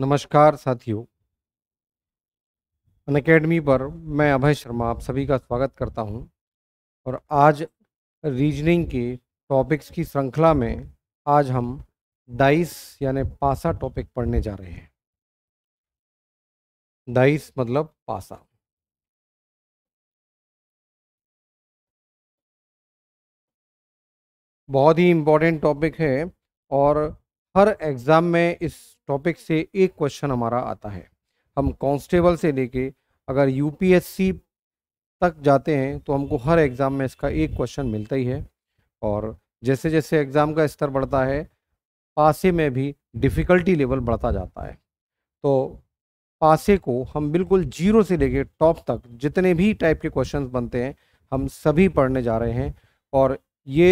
नमस्कार साथियों अनकेडमी अकेडमी पर मैं अभय शर्मा आप सभी का स्वागत करता हूं और आज रीजनिंग के टॉपिक्स की श्रृंखला में आज हम डाइस यानी पासा टॉपिक पढ़ने जा रहे हैं दाइस मतलब पासा बहुत ही इम्पोर्टेंट टॉपिक है और हर एग्ज़ाम में इस टॉपिक से एक क्वेश्चन हमारा आता है हम कांस्टेबल से लेके अगर यूपीएससी तक जाते हैं तो हमको हर एग्ज़ाम में इसका एक क्वेश्चन मिलता ही है और जैसे जैसे एग्ज़ाम का स्तर बढ़ता है पासे में भी डिफ़िकल्टी लेवल बढ़ता जाता है तो पासे को हम बिल्कुल जीरो से लेके टॉप तक जितने भी टाइप के क्वेश्चंस बनते हैं हम सभी पढ़ने जा रहे हैं और ये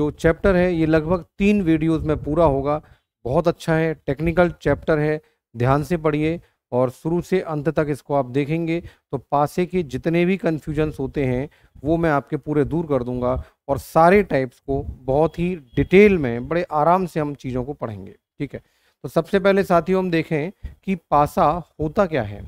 जो चैप्टर है ये लगभग तीन वीडियोस में पूरा होगा बहुत अच्छा है टेक्निकल चैप्टर है ध्यान से पढ़िए और शुरू से अंत तक इसको आप देखेंगे तो पासे के जितने भी कन्फ्यूजन्स होते हैं वो मैं आपके पूरे दूर कर दूंगा और सारे टाइप्स को बहुत ही डिटेल में बड़े आराम से हम चीज़ों को पढ़ेंगे ठीक है तो सबसे पहले साथियों हम देखें कि पासा होता क्या है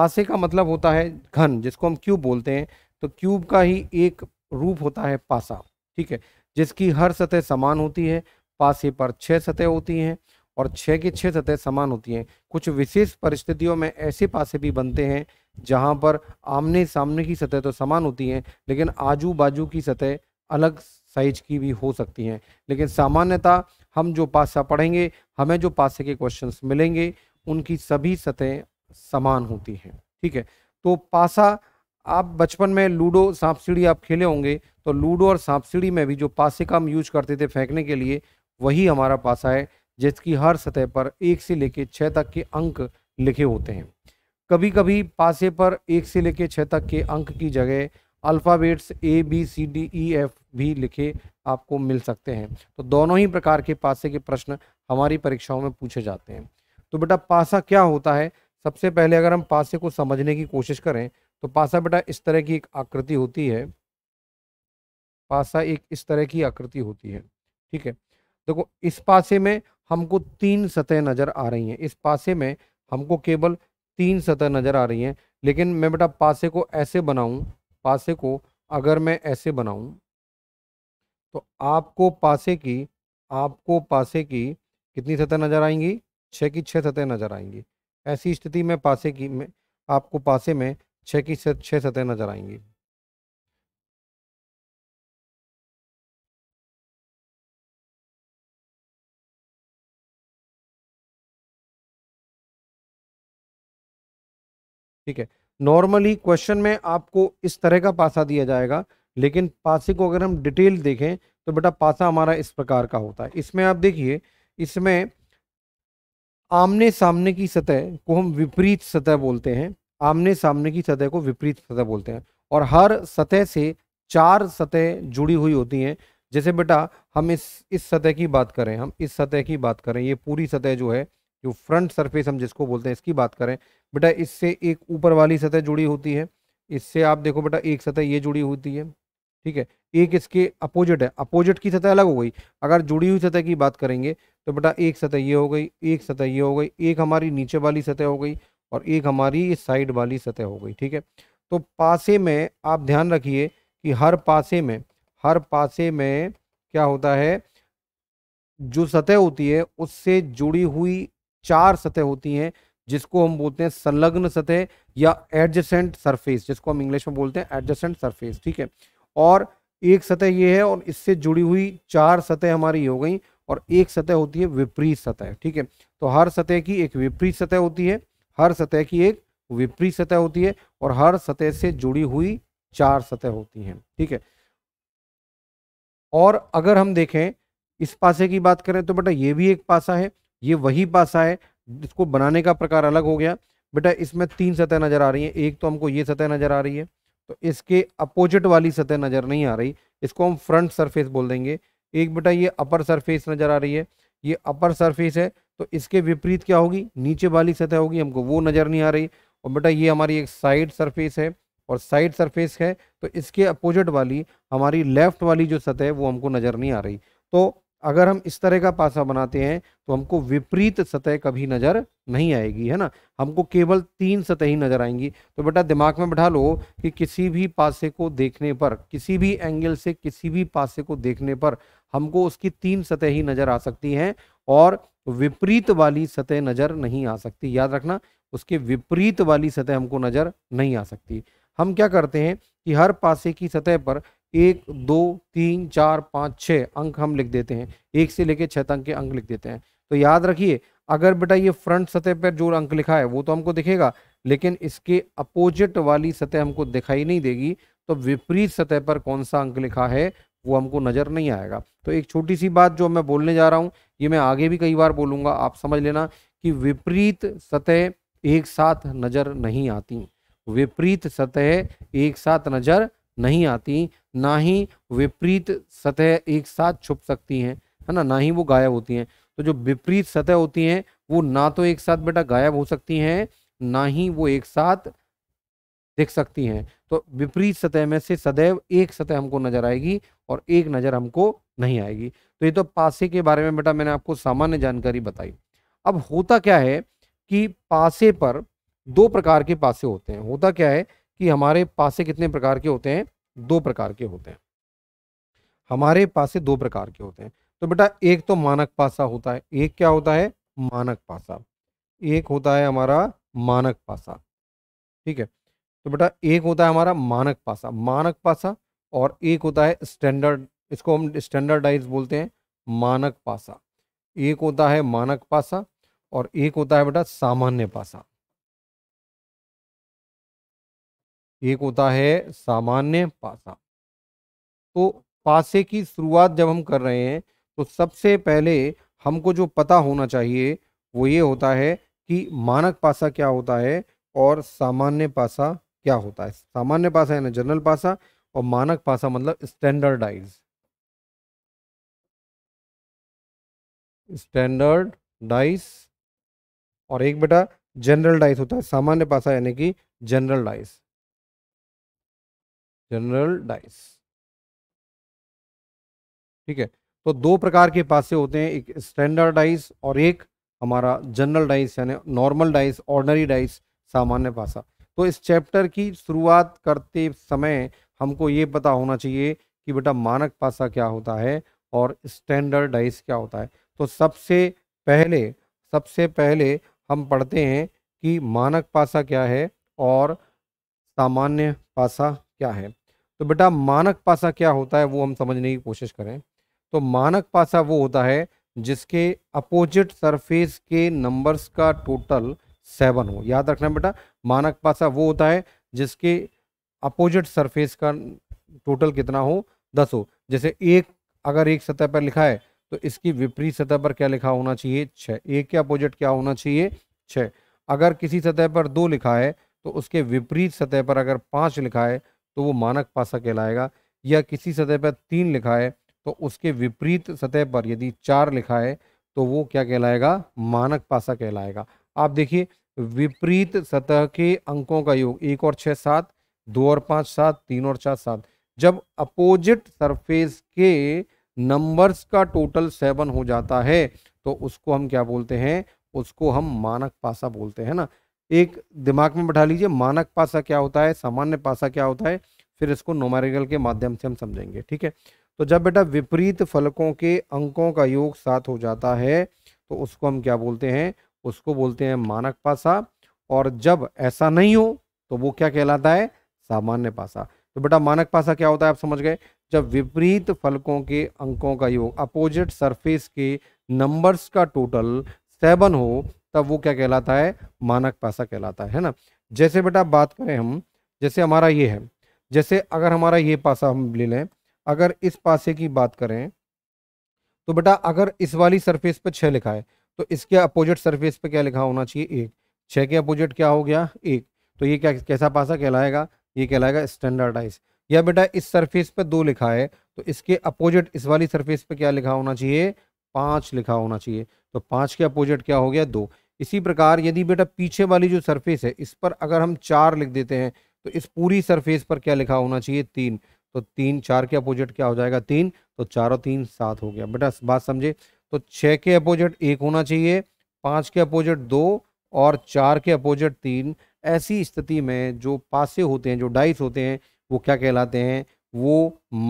पासे का मतलब होता है घन जिसको हम क्यूब बोलते हैं तो क्यूब का ही एक रूप होता है पासा ठीक है जिसकी हर सतह समान होती है पासे पर छः सतह होती हैं और छः की छः सतह समान होती हैं कुछ विशेष परिस्थितियों में ऐसे पासे भी बनते हैं जहाँ पर आमने सामने की सतह तो समान होती हैं लेकिन आजू बाजू की सतह अलग साइज की भी हो सकती हैं लेकिन सामान्यतः हम जो पासा पढ़ेंगे हमें जो पासे के क्वेश्चन मिलेंगे उनकी सभी सतहें समान होती हैं ठीक है तो पासा आप बचपन में लूडो सांप सीढ़ी आप खेले होंगे तो लूडो और सीढ़ी में भी जो पासे का हम यूज करते थे फेंकने के लिए वही हमारा पासा है जिसकी हर सतह पर एक से लेकर छः तक के अंक लिखे होते हैं कभी कभी पासे पर एक से लेकर छः तक के अंक की जगह alphabets A B C D E e, F भी लिखे आपको मिल सकते हैं तो दोनों ही प्रकार के पासे के प्रश्न हमारी परीक्षाओं में पूछे जाते हैं तो बेटा पासा क्या होता है सबसे पहले अगर हम पासे को समझने की कोशिश करें तो पासा बेटा इस तरह की एक आकृति होती है पासा एक इस तरह की आकृति होती है ठीक है देखो इस पासे में हमको तीन सतह नज़र आ रही हैं इस पासे में हमको केवल तीन सतह नज़र आ रही हैं लेकिन मैं बेटा पासे को ऐसे बनाऊं पासे को अगर मैं ऐसे बनाऊं तो आपको पासे की आपको पासे की कितनी सतह नज़र आएंगी छः की छः सतह नज़र आएंगी ऐसी स्थिति में पासे की में आपको पासे में छः की छः सतह नज़र आएंगी ठीक है नॉर्मली क्वेश्चन में आपको इस तरह का पासा दिया जाएगा लेकिन पासे को अगर हम डिटेल देखें तो बेटा पासा हमारा इस प्रकार का होता है इसमें आप देखिए इसमें आमने सामने की सतह को हम विपरीत सतह बोलते हैं आमने सामने की सतह को विपरीत सतह बोलते हैं और हर सतह से चार सतह जुड़ी हुई होती हैं जैसे बेटा हम इस इस सतह की बात करें हम इस सतह की बात करें ये पूरी सतह जो है जो फ्रंट सरफेस हम जिसको बोलते हैं इसकी बात करें बेटा इससे एक ऊपर वाली सतह जुड़ी होती है इससे आप देखो बेटा एक सतह ये जुड़ी होती है ठीक है एक इसके अपोजिट है अपोजिट की सतह अलग हो गई अगर जुड़ी हुई सतह की बात करेंगे तो बेटा एक सतह ये हो गई एक सतह ये हो गई एक हमारी नीचे वाली सतह हो गई और एक हमारी इस साइड वाली सतह हो गई ठीक है तो पासे में आप ध्यान रखिए कि हर पासे में हर पासे में क्या होता है जो सतह होती है उससे जुड़ी हुई चार सतह होती हैं जिसको हम बोलते हैं संलग्न सतह या एडजेसेंट सरफेस जिसको हम इंग्लिश में बोलते हैं एडजेसेंट सरफेस ठीक है और एक सतह ये है और इससे जुड़ी हुई चार सतह हमारी हो गई और एक सतह होती है विपरीत सतह ठीक है तो हर सतह की एक विपरीत सतह होती है हर सतह की एक विपरीत सतह होती है और हर सतह से जुड़ी हुई चार सतह होती हैं ठीक है और अगर हम देखें इस पासे की बात करें तो बेटा ये भी एक पासा है ये वही पासा है इसको बनाने का प्रकार अलग हो गया बेटा इसमें तीन सतह नज़र आ रही हैं एक तो हमको ये सतह नज़र आ रही है तो इसके अपोजिट वाली सतह नज़र नहीं आ रही इसको हम फ्रंट सरफेस बोल देंगे एक बेटा ये अपर सरफेस नज़र आ रही है ये अपर सरफेस है तो इसके विपरीत क्या होगी नीचे वाली सतह होगी हमको वो नज़र नहीं आ रही और बेटा ये हमारी एक साइड सरफेस है और साइड सरफेस है तो इसके अपोजिट वाली हमारी लेफ़्ट वाली जो सतह है वो हमको नज़र नहीं आ रही तो अगर हम इस तरह का पासा बनाते हैं तो हमको विपरीत सतह कभी नज़र नहीं आएगी है ना हमको केवल तीन सतह ही नज़र आएंगी तो बेटा दिमाग में बैठा लो कि किसी भी पासे को देखने पर किसी भी एंगल से किसी भी पासे को देखने पर हमको उसकी तीन सतह ही नज़र आ सकती हैं और विपरीत वाली सतह नज़र नहीं आ सकती याद रखना उसके विपरीत वाली सतह हमको नज़र नहीं आ सकती हम क्या करते हैं कि हर पासे की सतह पर एक दो तीन चार पाँच छः अंक हम लिख देते हैं एक से लेके छः तक के अंक लिख देते हैं तो याद रखिए अगर बेटा ये फ्रंट सतह पर जो अंक लिखा है वो तो हमको दिखेगा लेकिन इसके अपोजिट वाली सतह हमको दिखाई नहीं देगी तो विपरीत सतह पर कौन सा अंक लिखा है वो हमको नज़र नहीं आएगा तो एक छोटी सी बात जो मैं बोलने जा रहा हूँ ये मैं आगे भी कई बार बोलूँगा आप समझ लेना कि विपरीत सतह एक साथ नज़र नहीं आती विपरीत सतह एक साथ नज़र नहीं आती ना ही विपरीत सतह एक साथ छुप सकती हैं है ना ना ही वो गायब होती हैं तो जो विपरीत सतह होती हैं वो ना तो एक साथ बेटा गायब हो सकती हैं ना ही वो एक साथ दिख सकती हैं तो विपरीत सतह में से सदैव एक सतह हमको नजर आएगी और एक नज़र हमको नहीं आएगी तो ये तो पासे के बारे में बेटा मैंने आपको सामान्य जानकारी बताई अब होता क्या है कि पासे पर दो प्रकार के पासे होते हैं होता क्या है कि हमारे पासे कितने प्रकार के होते हैं दो प्रकार के होते हैं हमारे पासे दो प्रकार के होते हैं तो बेटा एक तो मानक पासा होता है एक क्या होता है मानक पासा एक होता है हमारा मानक पासा ठीक है तो बेटा एक होता है हमारा मानक पासा मानक पासा और एक होता है स्टैंडर्ड इसको हम स्टैंडर्डाइज बोलते हैं मानक पासा एक होता है मानक पासा और एक होता है बेटा सामान्य पासा एक होता है सामान्य पासा तो पासे की शुरुआत जब हम कर रहे हैं तो सबसे पहले हमको जो पता होना चाहिए वो ये होता है कि मानक पासा क्या होता है और सामान्य पासा क्या होता है सामान्य पासा यानी जनरल पासा और मानक पासा मतलब स्टैंडर्डाइज स्टैंडर्ड डाइस और एक बेटा जनरल डाइस होता है सामान्य पासा यानी कि जनरल डाइस जनरल डाइस ठीक है तो दो प्रकार के पासे होते हैं एक स्टैंडर्ड डाइस और एक हमारा जनरल डाइस यानी नॉर्मल डाइस ऑर्डनरी डाइस सामान्य पासा तो इस चैप्टर की शुरुआत करते समय हमको ये पता होना चाहिए कि बेटा मानक पासा क्या होता है और स्टैंडर्ड डाइस क्या होता है तो सबसे पहले सबसे पहले हम पढ़ते हैं कि मानक पासा क्या है और सामान्य पासा क्या है तो बेटा मानक पासा क्या होता है वो हम समझने की कोशिश करें तो मानक पासा वो होता है जिसके अपोजिट सरफेस के नंबर्स का टोटल सेवन हो याद रखना बेटा मानक पासा वो होता है जिसके अपोजिट सरफेस का टोटल कितना हो दस हो जैसे एक अगर एक सतह पर लिखा है तो इसकी विपरीत सतह पर क्या लिखा होना चाहिए छः एक के अपोजिट क्या होना चाहिए छः अगर किसी सतह पर दो लिखा है तो उसके विपरीत सतह पर अगर पाँच लिखा है तो वो मानक पासा कहलाएगा या किसी सतह पर तीन लिखा है तो उसके विपरीत सतह पर यदि चार लिखा है तो वो क्या कहलाएगा मानक पासा कहलाएगा आप देखिए विपरीत सतह के अंकों का योग एक और छः सात दो और पाँच सात तीन और चार सात जब अपोजिट सरफेस के नंबर्स का टोटल सेवन हो जाता है तो उसको हम क्या बोलते हैं उसको हम मानक पासा बोलते हैं ना एक दिमाग में बैठा लीजिए मानक पासा क्या होता है सामान्य पासा क्या होता है फिर इसको नोमेरिकल के माध्यम से हम समझेंगे ठीक है तो जब बेटा विपरीत फलकों के अंकों का योग साथ हो जाता है तो उसको हम क्या बोलते हैं उसको बोलते हैं मानक पासा और जब ऐसा नहीं हो तो वो क्या कहलाता है सामान्य पासा तो बेटा मानक पासा क्या होता है आप समझ गए जब विपरीत फलकों के अंकों का योग अपोजिट सरफेस के नंबर्स का टोटल सेवन हो तब वो क्या कहलाता है मानक पैसा कहलाता है, है ना जैसे बेटा बात करें हम जैसे हमारा ये है जैसे अगर हमारा ये पासा हम ले लें अगर इस पासे की बात करें तो बेटा अगर इस वाली सरफेस पर छः लिखा है तो इसके अपोजिट सरफेस पर क्या लिखा होना चाहिए एक छः के अपोजिट क्या हो गया एक तो ये क्या कैसा पासा कहलाएगा ये कहलाएगा स्टैंडर्डाइज या बेटा इस सरफेस पर दो लिखा है तो इसके अपोजिट इस वाली सरफेस पर क्या लिखा होना चाहिए पाँच लिखा होना चाहिए तो पाँच के अपोजिट क्या हो गया दो इसी प्रकार यदि बेटा पीछे वाली जो सरफेस है इस पर अगर हम चार लिख देते हैं तो इस पूरी सरफेस पर क्या लिखा होना चाहिए तीन तो तीन चार के अपोजिट क्या हो जाएगा तीन तो चारों तीन सात हो गया बेटा बात समझे तो छः के अपोजिट एक होना चाहिए पाँच के अपोजिट दो और चार के अपोजिट तीन ऐसी स्थिति में जो पासे होते हैं जो डाइस होते हैं वो क्या कहलाते हैं वो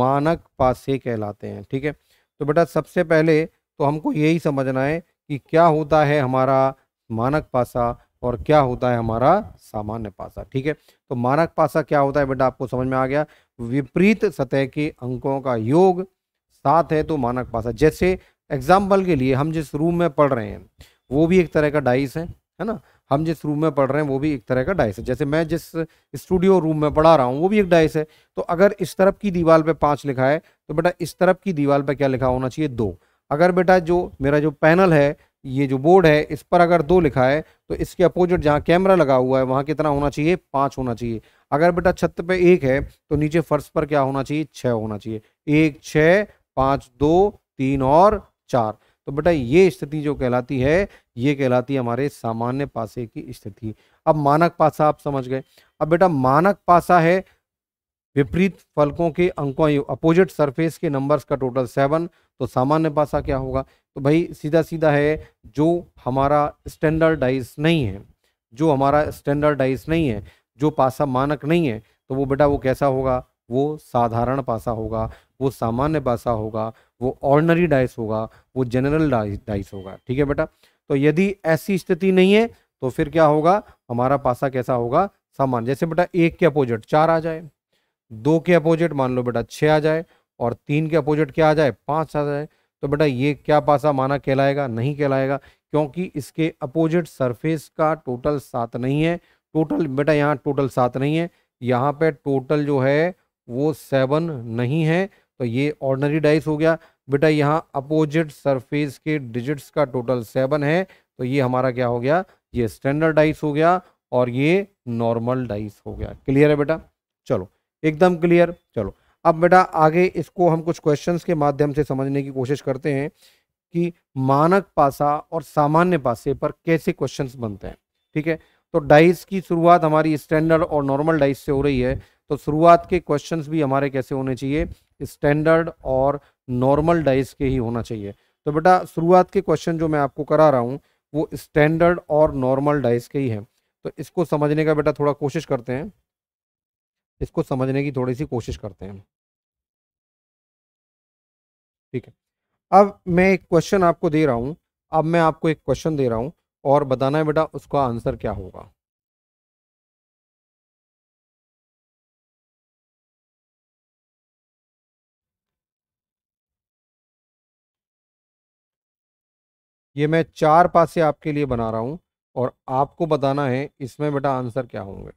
मानक पासे कहलाते हैं ठीक है तो बेटा सबसे पहले तो हमको यही समझना है कि क्या होता है हमारा मानक पासा और क्या होता है हमारा सामान्य पासा ठीक है तो मानक पासा क्या होता है बेटा आपको समझ में आ गया विपरीत सतह के अंकों का योग साथ है तो मानक पासा जैसे एग्जाम्पल के लिए हम जिस रूम में पढ़ रहे हैं वो भी एक तरह का डाइस है है ना हम जिस रूम में पढ़ रहे हैं वो भी एक तरह का डाइस है जैसे मैं जिस स्टूडियो रूम में पढ़ा रहा हूँ वो भी एक डाइस है तो अगर इस तरफ की दीवार पे पाँच लिखा है तो बेटा इस तरफ की दीवार पे क्या लिखा होना चाहिए दो अगर बेटा जो मेरा जो पैनल है ये जो बोर्ड है इस पर अगर दो लिखा है तो इसके अपोजिट जहाँ कैमरा लगा हुआ है वहाँ कितना होना चाहिए पाँच होना चाहिए अगर बेटा छत पे एक है तो नीचे फर्श पर क्या होना चाहिए छः होना चाहिए एक छः पाँच दो तीन और चार तो बेटा ये स्थिति जो कहलाती है ये कहलाती है हमारे सामान्य पासे की स्थिति अब मानक पासा आप समझ गए अब बेटा मानक पासा है विपरीत फलकों के अंकों अपोजिट सरफेस के नंबर्स का टोटल सेवन तो सामान्य पासा क्या होगा तो भाई सीधा सीधा है जो हमारा स्टैंडर्डाइज नहीं है जो हमारा स्टैंडर्डाइज नहीं है जो पासा मानक नहीं है तो वो बेटा वो कैसा होगा वो साधारण पासा होगा वो सामान्य पासा होगा वो ऑर्डनरी डाइस होगा वो जनरल डाइस होगा ठीक है बेटा तो यदि ऐसी स्थिति नहीं है तो फिर क्या होगा हमारा पासा कैसा होगा सामान्य जैसे बेटा एक के अपोजिट चार आ जाए दो के अपोजिट मान लो बेटा छः आ जाए और तीन के अपोजिट क्या आ जाए पाँच आ जाए तो बेटा ये क्या पासा माना कहलाएगा नहीं कहलाएगा क्योंकि इसके अपोजिट सरफेस का टोटल सात नहीं है टोटल बेटा यहाँ टोटल सात नहीं है यहाँ पे टोटल जो है वो सेवन नहीं है तो ये ऑर्डनरी डाइस हो गया बेटा यहाँ अपोजिट सरफेस के डिजिट्स का टोटल सेवन है तो ये हमारा क्या हो गया ये स्टैंडर्ड डाइस हो गया और ये नॉर्मल डाइस हो गया क्लियर है बेटा चलो एकदम क्लियर चलो अब बेटा आगे इसको हम कुछ क्वेश्चंस के माध्यम से समझने की कोशिश करते हैं कि मानक पासा और सामान्य पासे पर कैसे क्वेश्चंस बनते हैं ठीक है तो डाइस की शुरुआत हमारी स्टैंडर्ड और नॉर्मल डाइस से हो रही है तो शुरुआत के क्वेश्चंस भी हमारे कैसे होने चाहिए स्टैंडर्ड और नॉर्मल डाइस के ही होना चाहिए तो बेटा शुरुआत के क्वेश्चन जो मैं आपको करा रहा हूँ वो स्टैंडर्ड और नॉर्मल डाइस के ही हैं तो इसको समझने का बेटा थोड़ा कोशिश करते हैं इसको समझने की थोड़ी सी कोशिश करते हैं ठीक है अब मैं एक क्वेश्चन आपको दे रहा हूँ अब मैं आपको एक क्वेश्चन दे रहा हूँ और बताना है बेटा उसका आंसर क्या होगा ये मैं चार पासे आपके लिए बना रहा हूँ और आपको बताना है इसमें बेटा आंसर क्या होंगे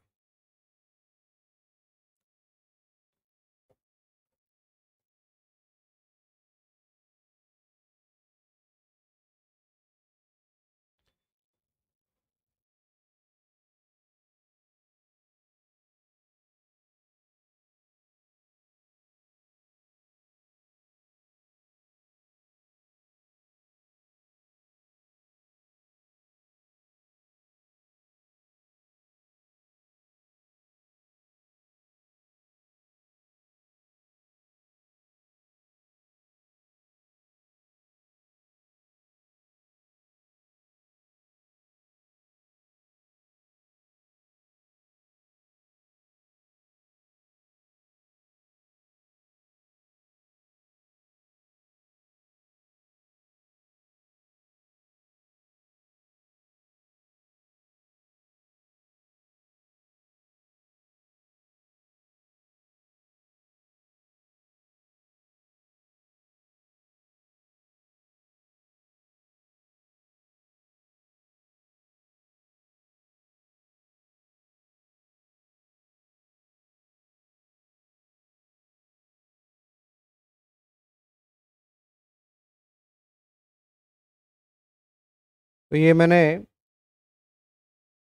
तो ये मैंने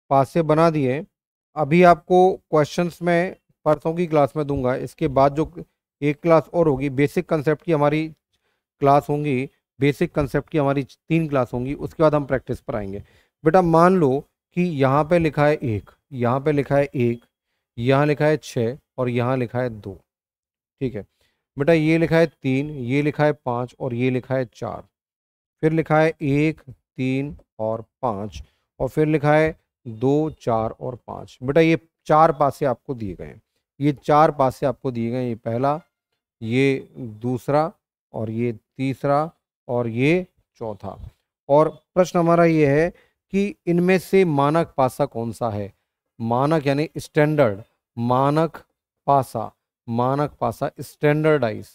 पास से बना दिए अभी आपको क्वेश्चंस में परसों की क्लास में दूंगा इसके बाद जो एक क्लास और होगी बेसिक कंसेप्ट की हमारी क्लास होंगी बेसिक कंसेप्ट की हमारी तीन क्लास होंगी उसके बाद हम प्रैक्टिस पर आएंगे बेटा मान लो कि यहाँ पे लिखा है एक यहाँ पे लिखा है एक यहाँ लिखा है छः और यहाँ लिखा है दो ठीक है बेटा ये लिखा है तीन ये लिखा है पाँच और ये लिखा है चार फिर लिखा है एक तीन और पाँच और फिर लिखा है दो चार और पाँच बेटा ये चार पासे आपको दिए गए हैं ये चार पासे आपको दिए गए ये पहला ये दूसरा और ये तीसरा और ये चौथा और प्रश्न हमारा ये है कि इनमें से मानक पासा कौन सा है मानक यानी स्टैंडर्ड मानक पासा मानक पासा स्टैंडर्डाइज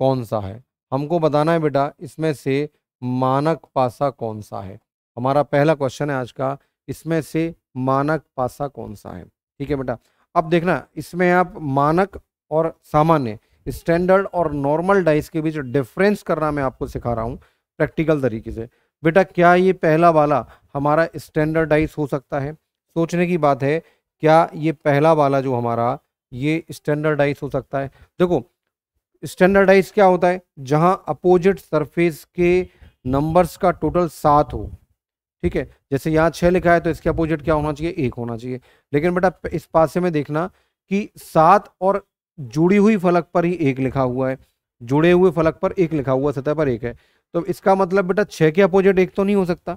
कौन सा है हमको बताना है बेटा इसमें से मानक पासा कौन सा है हमारा पहला क्वेश्चन है आज का इसमें से मानक पासा कौन सा है ठीक है बेटा अब देखना इसमें आप मानक और सामान्य स्टैंडर्ड और नॉर्मल डाइस के बीच डिफरेंस करना मैं आपको सिखा रहा हूँ प्रैक्टिकल तरीके से बेटा क्या ये पहला वाला हमारा स्टैंडर्ड डाइस हो सकता है सोचने की बात है क्या ये पहला वाला जो हमारा ये स्टैंडर्ड डाइस हो सकता है देखो स्टैंडर्डाइज क्या होता है जहां अपोजिट सरफेस के नंबर्स का टोटल सात हो ठीक है जैसे यहाँ छह लिखा है तो इसके अपोजिट क्या होना चाहिए एक होना चाहिए लेकिन बेटा इस पास में देखना कि सात और जुड़ी हुई फलक पर ही एक लिखा हुआ है जुड़े हुए फलक पर एक लिखा हुआ सतह पर एक है तो इसका मतलब बेटा छह के अपोजिट एक तो नहीं हो सकता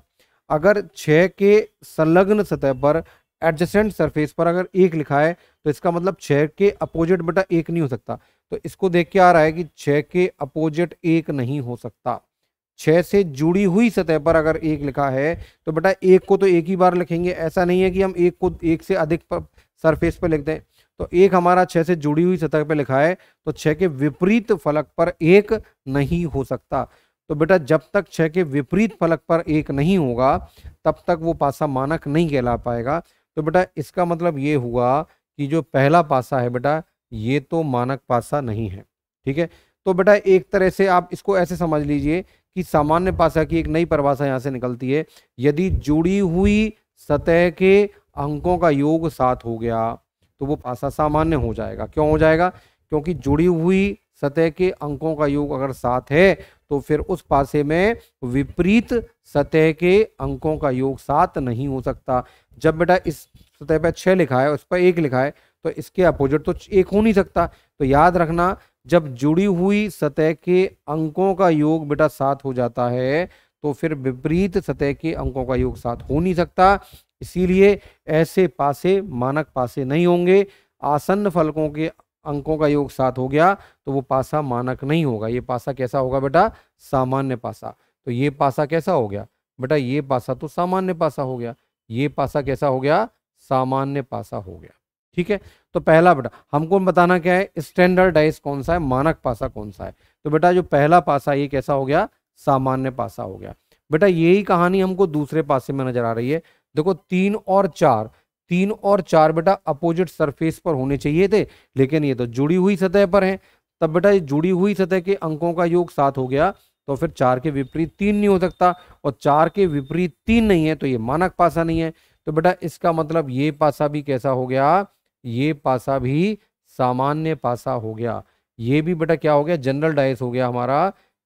अगर छह के संलग्न सतह पर एडजस्टेंट सरफेस पर अगर एक लिखा है तो इसका मतलब छः के अपोजिट बेटा एक नहीं हो सकता तो इसको देख के आ रहा है कि छः के अपोजिट एक नहीं हो सकता छः से जुड़ी हुई सतह पर अगर एक लिखा है तो बेटा एक को तो एक ही बार लिखेंगे ऐसा नहीं है कि हम एक को एक से अधिक पर सरफेस पर लिख दें तो एक हमारा छः से जुड़ी हुई सतह पर लिखा है तो छः के विपरीत फलक पर एक नहीं हो सकता तो बेटा जब तक छः के विपरीत फलक पर एक नहीं होगा तब तक वो पासा मानक नहीं कहला पाएगा तो बेटा इसका मतलब ये हुआ कि जो पहला पासा है बेटा ये तो मानक पासा नहीं है ठीक है तो बेटा एक तरह से आप इसको ऐसे समझ लीजिए कि सामान्य पासा की एक नई परिभाषा यहाँ से निकलती है यदि जुड़ी हुई सतह के अंकों का योग साथ हो गया तो वो पासा सामान्य हो जाएगा क्यों हो जाएगा क्योंकि जुड़ी हुई सतह के अंकों का योग अगर साथ है तो फिर उस पासे में विपरीत सतह के अंकों का योग सात नहीं हो सकता जब बेटा इस सतह पर छः लिखा है उस पर एक लिखा है तो इसके अपोजिट तो एक हो नहीं सकता तो याद रखना जब जुड़ी हुई सतह के अंकों का योग बेटा सात हो जाता है तो फिर विपरीत सतह के अंकों का योग सात हो नहीं सकता इसीलिए ऐसे पासे मानक पासे नहीं होंगे आसन्न फलकों के अंकों का योग सात हो गया तो वो पासा मानक नहीं होगा ये पासा कैसा होगा बेटा सामान्य पासा तो ये पासा कैसा हो गया बेटा ये पासा तो सामान्य पासा हो गया ये पासा कैसा हो गया सामान्य पासा हो गया ठीक है तो पहला बेटा हमको बताना क्या है स्टैंडर्डाइज कौन सा है मानक पासा कौन सा है तो बेटा जो पहला पासा ये कैसा हो गया सामान्य पासा हो गया बेटा यही कहानी हमको दूसरे पासे में नजर आ रही है देखो तीन और चार तीन और चार बेटा अपोजिट सरफेस पर होने चाहिए थे लेकिन ये तो जुड़ी हुई सतह पर हैं तब बेटा ये जुड़ी हुई सतह के अंकों का योग सात हो गया तो फिर चार के विपरीत तीन नहीं हो सकता और चार के विपरीत तीन नहीं है तो ये मानक पासा नहीं है तो बेटा इसका मतलब ये पासा भी कैसा हो गया ये पासा भी सामान्य पासा हो गया ये भी बेटा क्या हो गया जनरल डाइस हो गया हमारा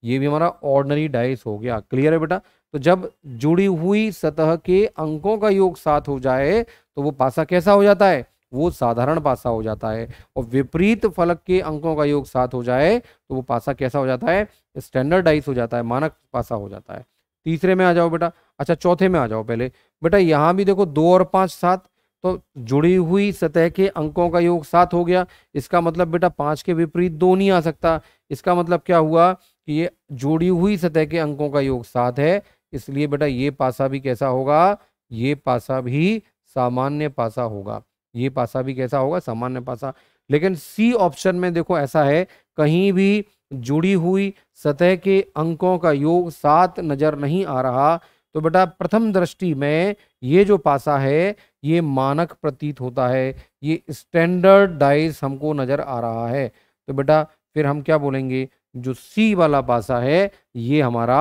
ये भी हमारा ऑर्डनरी डाइस हो गया क्लियर है बेटा तो जब जुड़ी हुई सतह के अंकों का योग साथ हो जाए तो वो पासा कैसा हो जाता है वो साधारण पासा हो जाता है और विपरीत फलक के अंकों का योग साथ हो जाए तो वो पासा कैसा हो जाता है स्टैंडर्डाइज हो जाता है मानक पासा हो जाता है तीसरे में आ जाओ बेटा अच्छा चौथे में आ जाओ पहले बेटा यहाँ भी देखो दो और पाँच सात तो जुड़ी हुई सतह के अंकों का योग सात हो गया इसका मतलब बेटा पाँच के विपरीत दो नहीं आ सकता इसका मतलब क्या हुआ कि ये जुड़ी हुई सतह के अंकों का योग सात है इसलिए बेटा ये पासा भी कैसा होगा ये पासा भी सामान्य पासा होगा ये पासा भी कैसा होगा सामान्य पासा लेकिन सी ऑप्शन में देखो ऐसा है कहीं भी जुड़ी हुई सतह के अंकों का योग सात नज़र नहीं आ रहा तो बेटा प्रथम दृष्टि में ये जो पासा है ये मानक प्रतीत होता है ये स्टैंडर्ड डाइस हमको नज़र आ रहा है तो बेटा फिर हम क्या बोलेंगे जो सी वाला पासा है ये हमारा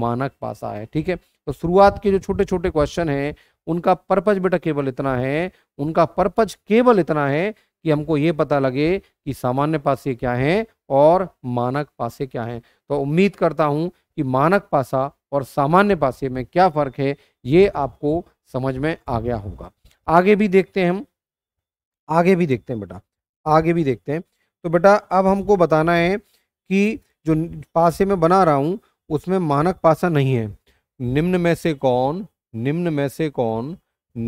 मानक पासा है ठीक है तो शुरुआत के जो छोटे छोटे क्वेश्चन हैं उनका पर्पज बेटा केवल इतना है उनका पर्पज केवल इतना है कि हमको ये पता लगे कि सामान्य पासे क्या हैं और मानक पासे क्या हैं तो उम्मीद करता हूँ कि मानक पासा और सामान्य पासे में क्या फ़र्क है ये आपको समझ में आ गया होगा आगे भी देखते हैं हम आगे भी देखते हैं बेटा आगे भी देखते हैं तो बेटा अब हमको बताना है कि जो पासे में बना रहा हूँ उसमें मानक पासा नहीं है निम्न में से कौन निम्न में से कौन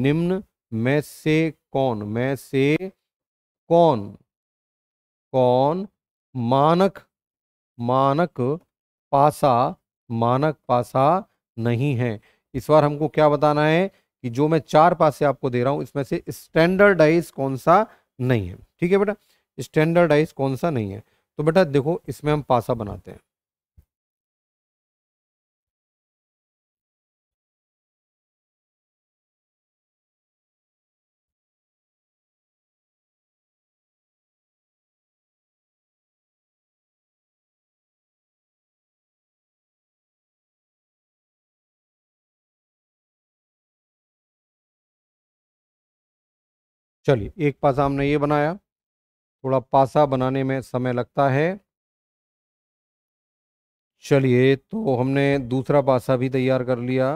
निम्न में से कौन में से कौन कौन मानक मानक पासा मानक पासा नहीं है इस बार हमको क्या बताना है कि जो मैं चार पासे आपको दे रहा हूँ इसमें से स्टैंडर्डाइज कौन सा नहीं है ठीक है बेटा स्टैंडर्डाइज कौन सा नहीं है तो बेटा देखो इसमें हम पासा बनाते हैं चलिए एक पासा हमने ये बनाया थोड़ा पासा बनाने में समय लगता है चलिए तो हमने दूसरा पासा भी तैयार कर लिया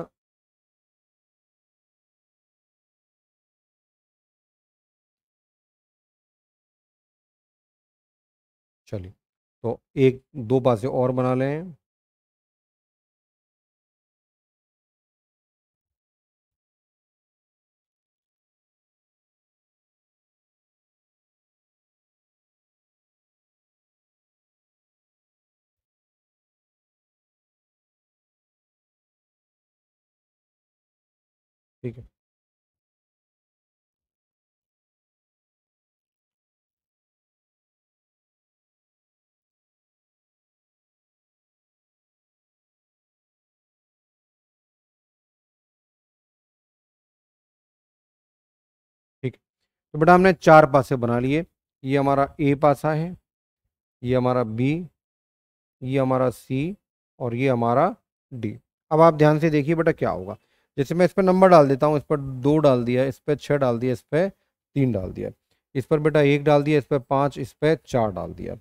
चलिए तो एक दो पासे और बना लें ठीक है तो बेटा हमने चार पासे बना लिए ये हमारा ए पासा है ये हमारा बी ये हमारा सी और ये हमारा डी अब आप ध्यान से देखिए बेटा क्या होगा जैसे मैं इस पर नंबर डाल देता हूँ इस पर दो डाल दिया इस पर छः डाल दिया इस पर तीन डाल दिया इस पर बेटा एक डाल दिया इस पर पाँच इस पर चार डाल दिया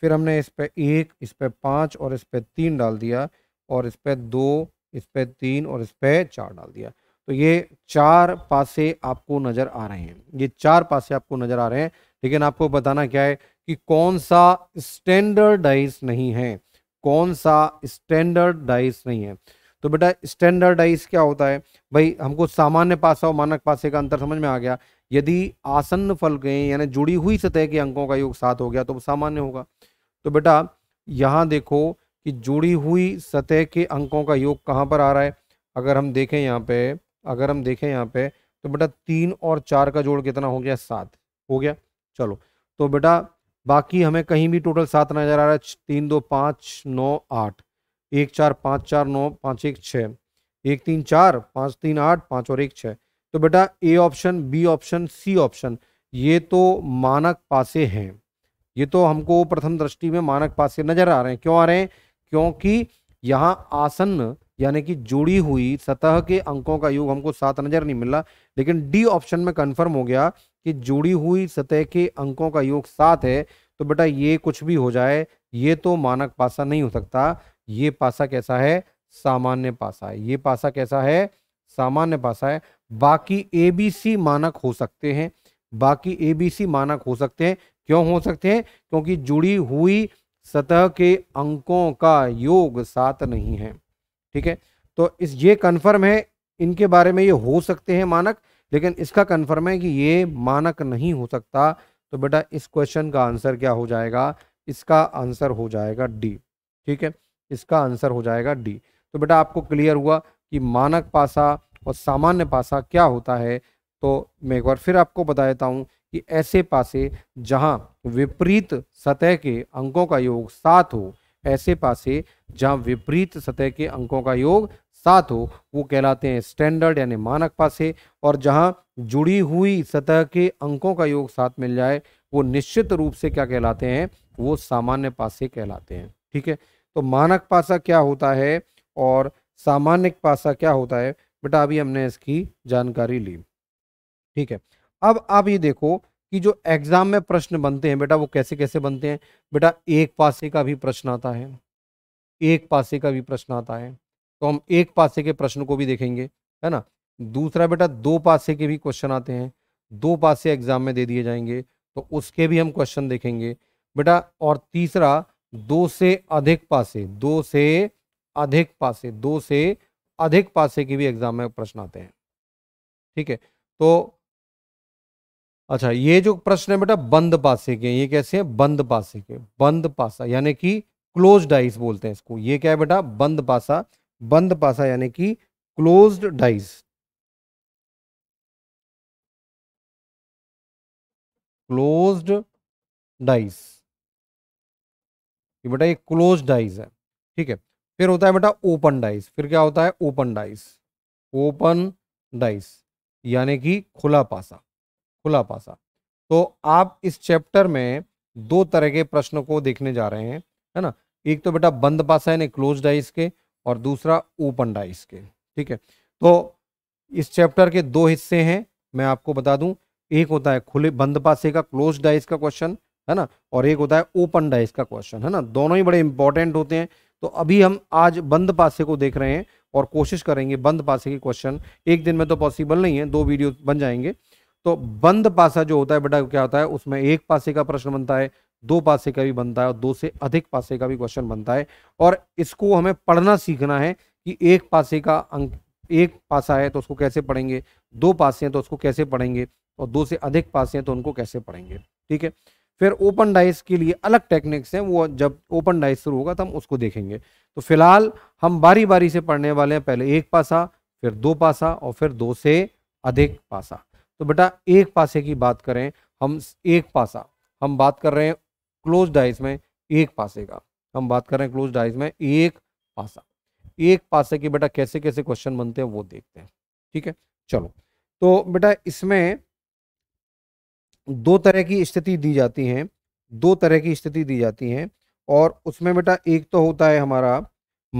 फिर हमने इस पर एक इस पर पाँच और इस पर तीन डाल दिया और इस पर दो इस पर तीन और इस पर चार डाल दिया तो ये चार पासे आपको नज़र आ रहे हैं ये चार पासे आपको नज़र आ रहे हैं लेकिन आपको बताना क्या है कि कौन सा स्टैंडर्डाइज नहीं है कौन सा स्टैंडर्डाइज नहीं है तो बेटा स्टैंडर्डाइज क्या होता है भाई हमको सामान्य पासा और मानक पासे का अंतर समझ में आ गया यदि आसन्न फल गए यानी जुड़ी हुई सतह के अंकों का योग सात हो गया तो वो सामान्य होगा तो बेटा यहाँ देखो कि जुड़ी हुई सतह के अंकों का योग कहाँ पर आ रहा है अगर हम देखें यहाँ पे अगर हम देखें यहाँ पे तो बेटा तीन और चार का जोड़ कितना हो गया सात हो गया चलो तो बेटा बाकी हमें कहीं भी टोटल सात नजर आ रहा है तीन दो पाँच नौ आठ एक चार पाँच चार नौ पाँच एक छः एक तीन चार पाँच तीन आठ पाँच और एक छः तो बेटा A option B option C option ये तो मानक पासे हैं ये तो हमको प्रथम दृष्टि में मानक पासे नजर आ रहे हैं क्यों आ रहे हैं क्योंकि यहाँ आसन्न यानी कि जुड़ी हुई सतह के अंकों का योग हमको सात नजर नहीं मिला लेकिन डी ऑप्शन में कन्फर्म हो गया कि जुड़ी हुई सतह के अंकों का योग सात है तो बेटा ये कुछ भी हो जाए ये तो मानक पासा नहीं हो सकता ये पासा कैसा है सामान्य पासा है ये पासा कैसा है सामान्य पासा है बाकी ए बी सी मानक हो सकते हैं बाकी ए बी सी मानक हो सकते हैं क्यों हो सकते हैं क्योंकि जुड़ी हुई सतह के अंकों का योग सात नहीं है ठीक है तो इस ये कन्फर्म है इनके बारे में ये हो सकते हैं मानक लेकिन इसका कन्फर्म है कि ये मानक नहीं हो सकता तो बेटा इस क्वेश्चन का आंसर क्या हो जाएगा इसका आंसर हो जाएगा डी ठीक है इसका आंसर हो जाएगा डी तो बेटा आपको क्लियर हुआ कि मानक पासा और सामान्य पासा क्या होता है तो मैं एक बार फिर आपको बता देता हूँ कि ऐसे पासे जहाँ विपरीत सतह के अंकों का योग सात हो ऐसे पासे जहाँ विपरीत सतह के अंकों का योग सात हो वो कहलाते हैं स्टैंडर्ड यानी मानक पासे और जहाँ जुड़ी हुई सतह के अंकों का योग साथ मिल जाए वो निश्चित रूप से क्या कहलाते हैं वो सामान्य पासे कहलाते हैं ठीक है तो मानक पासा क्या होता है और सामान्य पासा क्या होता है बेटा अभी हमने इसकी जानकारी ली ठीक है अब आप ये देखो कि जो एग्जाम में प्रश्न बनते हैं बेटा वो कैसे कैसे बनते हैं बेटा एक पासे का भी प्रश्न आता है एक पासे का भी प्रश्न आता है तो हम एक पासे के प्रश्न को भी देखेंगे है ना दूसरा बेटा दो पासे के भी क्वेश्चन आते हैं दो पासे एग्जाम में दे दिए जाएंगे तो उसके भी हम क्वेश्चन देखेंगे बेटा और तीसरा दो से अधिक पासे दो से अधिक पासे दो से अधिक पासे की भी एग्जाम में प्रश्न आते हैं ठीक है तो अच्छा ये जो प्रश्न है बेटा बंद पासे के ये कैसे हैं बंद पासे के बंद पासा यानी कि क्लोज डाइस बोलते हैं इसको ये क्या है बेटा बंद पासा बंद पासा यानी कि क्लोज डाइस क्लोज्ड डाइस कि बेटा ये क्लोज डाइज है ठीक है फिर होता है बेटा ओपन डाइस फिर क्या होता है ओपन डाइस ओपन डाइस यानी कि खुला पासा खुला पासा तो आप इस चैप्टर में दो तरह के प्रश्न को देखने जा रहे हैं है ना एक तो बेटा बंद पासा यानी क्लोज डाइस के और दूसरा ओपन डाइस के ठीक है तो इस चैप्टर के दो हिस्से हैं मैं आपको बता दूं एक होता है खुले बंद पासे का क्लोज डाइस का क्वेश्चन है ना और एक होता है ओपन डाइस का क्वेश्चन है ना दोनों ही बड़े इंपॉर्टेंट होते हैं तो अभी हम आज बंद पासे को देख रहे हैं और कोशिश करेंगे बंद पासे के क्वेश्चन एक दिन में तो पॉसिबल नहीं है दो वीडियो बन जाएंगे तो बंद पासा जो होता है बेटा क्या होता है उसमें एक पासे का प्रश्न बनता है दो पासे का भी बनता है और दो से अधिक पासे का भी क्वेश्चन बनता है और इसको हमें पढ़ना सीखना है कि एक पासे का अंक एक पासा है तो उसको कैसे पढ़ेंगे दो पासे हैं तो उसको कैसे पढ़ेंगे और दो से अधिक पासे हैं तो उनको कैसे पढ़ेंगे ठीक है फिर ओपन डाइस के लिए अलग टेक्निक्स हैं वो जब ओपन डाइस शुरू होगा तो हम उसको देखेंगे तो फिलहाल हम बारी बारी से पढ़ने वाले हैं पहले एक पासा फिर दो पासा और फिर दो से अधिक पासा तो बेटा एक पासे की बात करें हम एक पासा हम बात कर रहे हैं क्लोज डाइस में एक पासे का हम बात कर रहे हैं क्लोज डाइस में एक पासा एक पासे की बेटा कैसे कैसे क्वेश्चन बनते हैं वो देखते हैं ठीक है चलो तो बेटा इसमें दो तरह की स्थिति दी जाती हैं दो तरह की स्थिति दी जाती हैं और उसमें बेटा एक तो होता है हमारा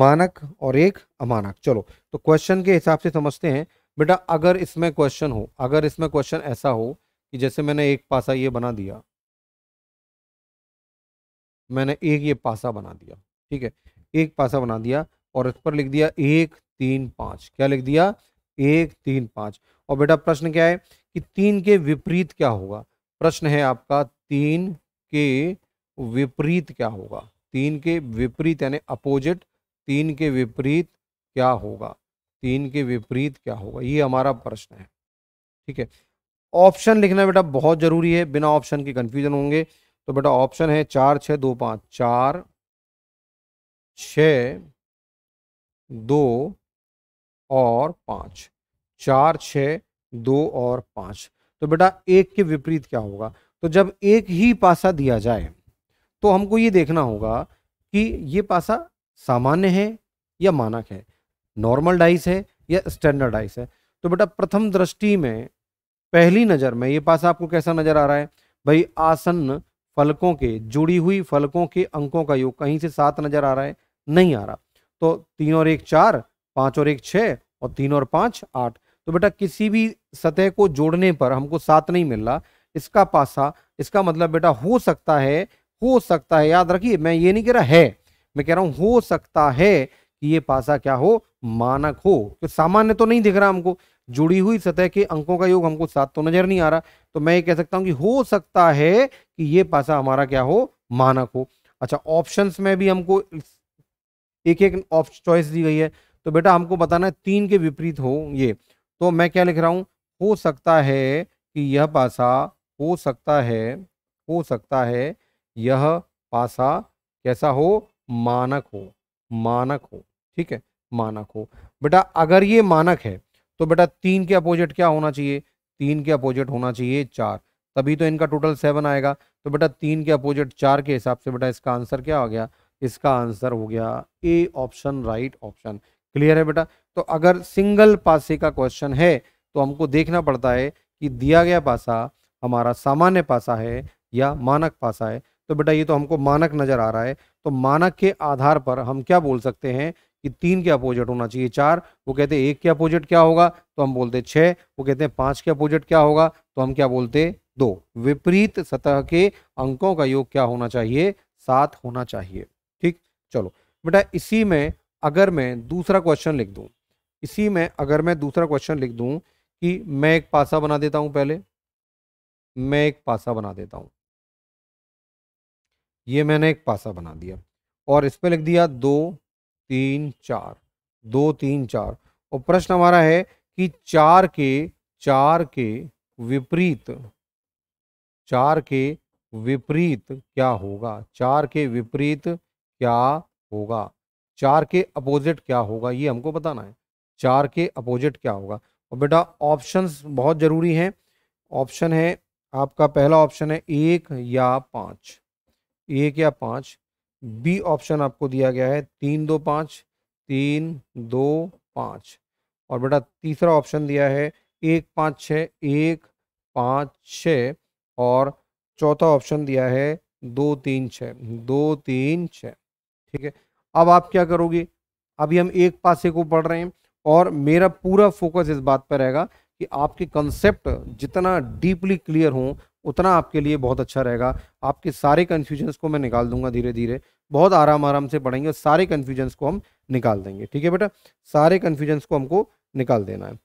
मानक और एक अमानक चलो तो क्वेश्चन के हिसाब से समझते हैं बेटा अगर इसमें क्वेश्चन हो अगर इसमें क्वेश्चन ऐसा हो कि जैसे मैंने एक पासा ये बना दिया मैंने एक ये पासा बना दिया ठीक है एक पासा बना दिया और इस पर लिख दिया एक तीन पाँच क्या लिख दिया एक तीन पाँच और बेटा प्रश्न क्या है कि तीन के विपरीत क्या होगा प्रश्न है आपका तीन के विपरीत क्या होगा तीन के विपरीत यानी अपोजिट तीन के विपरीत क्या होगा तीन के विपरीत क्या होगा ये हमारा प्रश्न है ठीक है ऑप्शन लिखना बेटा बहुत जरूरी है बिना ऑप्शन के कंफ्यूजन होंगे तो बेटा ऑप्शन है चार छः दो पाँच चार छ दो और पाँच चार छ दो और पाँच तो बेटा एक के विपरीत क्या होगा तो जब एक ही पासा दिया जाए तो हमको ये देखना होगा कि ये पासा सामान्य है या मानक है नॉर्मल डाइस है या स्टैंडर्ड डाइस है तो बेटा प्रथम दृष्टि में पहली नज़र में ये पासा आपको कैसा नज़र आ रहा है भाई आसन्न फलकों के जुड़ी हुई फलकों के अंकों का योग कहीं से सात नज़र आ रहा है नहीं आ रहा तो तीन और एक चार पाँच और एक छः और तीन और पाँच आठ तो बेटा किसी भी सतह को जोड़ने पर हमको सात नहीं मिल रहा इसका पासा इसका मतलब बेटा हो सकता है हो सकता है याद रखिए मैं ये नहीं कह रहा है मैं कह रहा हूँ हो सकता है कि ये पासा क्या हो मानक हो तो सामान्य तो नहीं दिख रहा हमको जुड़ी हुई सतह के अंकों का योग हमको सात तो नजर नहीं आ रहा तो मैं ये कह सकता हूँ कि हो सकता है कि ये पासा हमारा क्या हो मानक हो अच्छा ऑप्शंस में भी हमको एक एक चॉइस दी गई है तो बेटा हमको बताना है तीन के विपरीत हो ये तो मैं क्या लिख रहा हूँ हो सकता है कि यह पासा हो सकता है हो सकता है यह पासा कैसा हो मानक हो मानक हो ठीक है मानक हो बेटा अगर ये मानक है तो बेटा तीन के अपोजिट क्या होना चाहिए तीन के अपोजिट होना चाहिए चार तभी तो इनका टोटल सेवन आएगा तो बेटा तीन के अपोजिट चार के हिसाब से बेटा इसका आंसर क्या हो गया इसका आंसर हो गया A option right option clear है बेटा तो अगर सिंगल पासे का क्वेश्चन है तो हमको देखना पड़ता है कि दिया गया पासा हमारा सामान्य पासा है या मानक पासा है तो बेटा ये तो हमको मानक नज़र आ रहा है तो मानक के आधार पर हम क्या बोल सकते हैं कि तीन के अपोजिट होना चाहिए चार वो कहते हैं एक के अपोजिट क्या होगा तो हम बोलते छः वो कहते हैं पाँच के अपोजिट क्या होगा तो हम क्या बोलते दो विपरीत सतह के अंकों का योग क्या होना चाहिए सात होना चाहिए ठीक चलो बेटा इसी में अगर मैं दूसरा क्वेश्चन लिख दूँ इसी में अगर मैं दूसरा क्वेश्चन लिख दूं कि मैं एक पासा बना देता हूं पहले मैं एक पासा बना देता हूं ये मैंने एक पासा बना दिया और इस पर लिख दिया दो तीन चार दो तीन चार और प्रश्न हमारा है कि चार के चार के विपरीत चार के विपरीत क्या होगा चार के विपरीत क्या होगा चार के अपोजिट क्या होगा ये हमको बताना है चार के अपोजिट क्या होगा और बेटा ऑप्शंस बहुत ज़रूरी हैं ऑप्शन है आपका पहला ऑप्शन है एक या पाँच एक या पाँच बी ऑप्शन आपको दिया गया है तीन दो पाँच तीन दो पाँच और बेटा तीसरा ऑप्शन दिया है एक पाँच छः एक पाँच छ और चौथा ऑप्शन दिया है दो तीन छः दो तीन छ ठीक है अब आप क्या करोगे अभी हम एक पासे को पढ़ रहे हैं और मेरा पूरा फोकस इस बात पर रहेगा कि आपके कंसेप्ट जितना डीपली क्लियर हों उतना आपके लिए बहुत अच्छा रहेगा आपके सारे कन्फ्यूजन्स को मैं निकाल दूंगा धीरे धीरे बहुत आराम आराम से पढ़ेंगे और सारे कन्फ्यूजन्स को हम निकाल देंगे ठीक है बेटा सारे कन्फ्यूजन्स को हमको निकाल देना है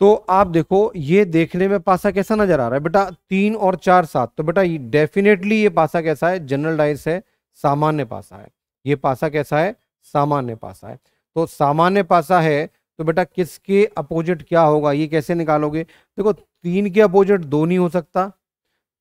तो आप देखो ये देखने में पासा कैसा नजर आ रहा है बेटा तीन और चार सात तो बेटा ये डेफिनेटली ये पासा कैसा है जनरल डाइस है सामान्य पासा है ये पासा कैसा है सामान्य पासा है तो सामान्य पासा है तो बेटा किसके अपोजिट क्या होगा ये कैसे निकालोगे देखो तीन के अपोजिट दो नहीं हो सकता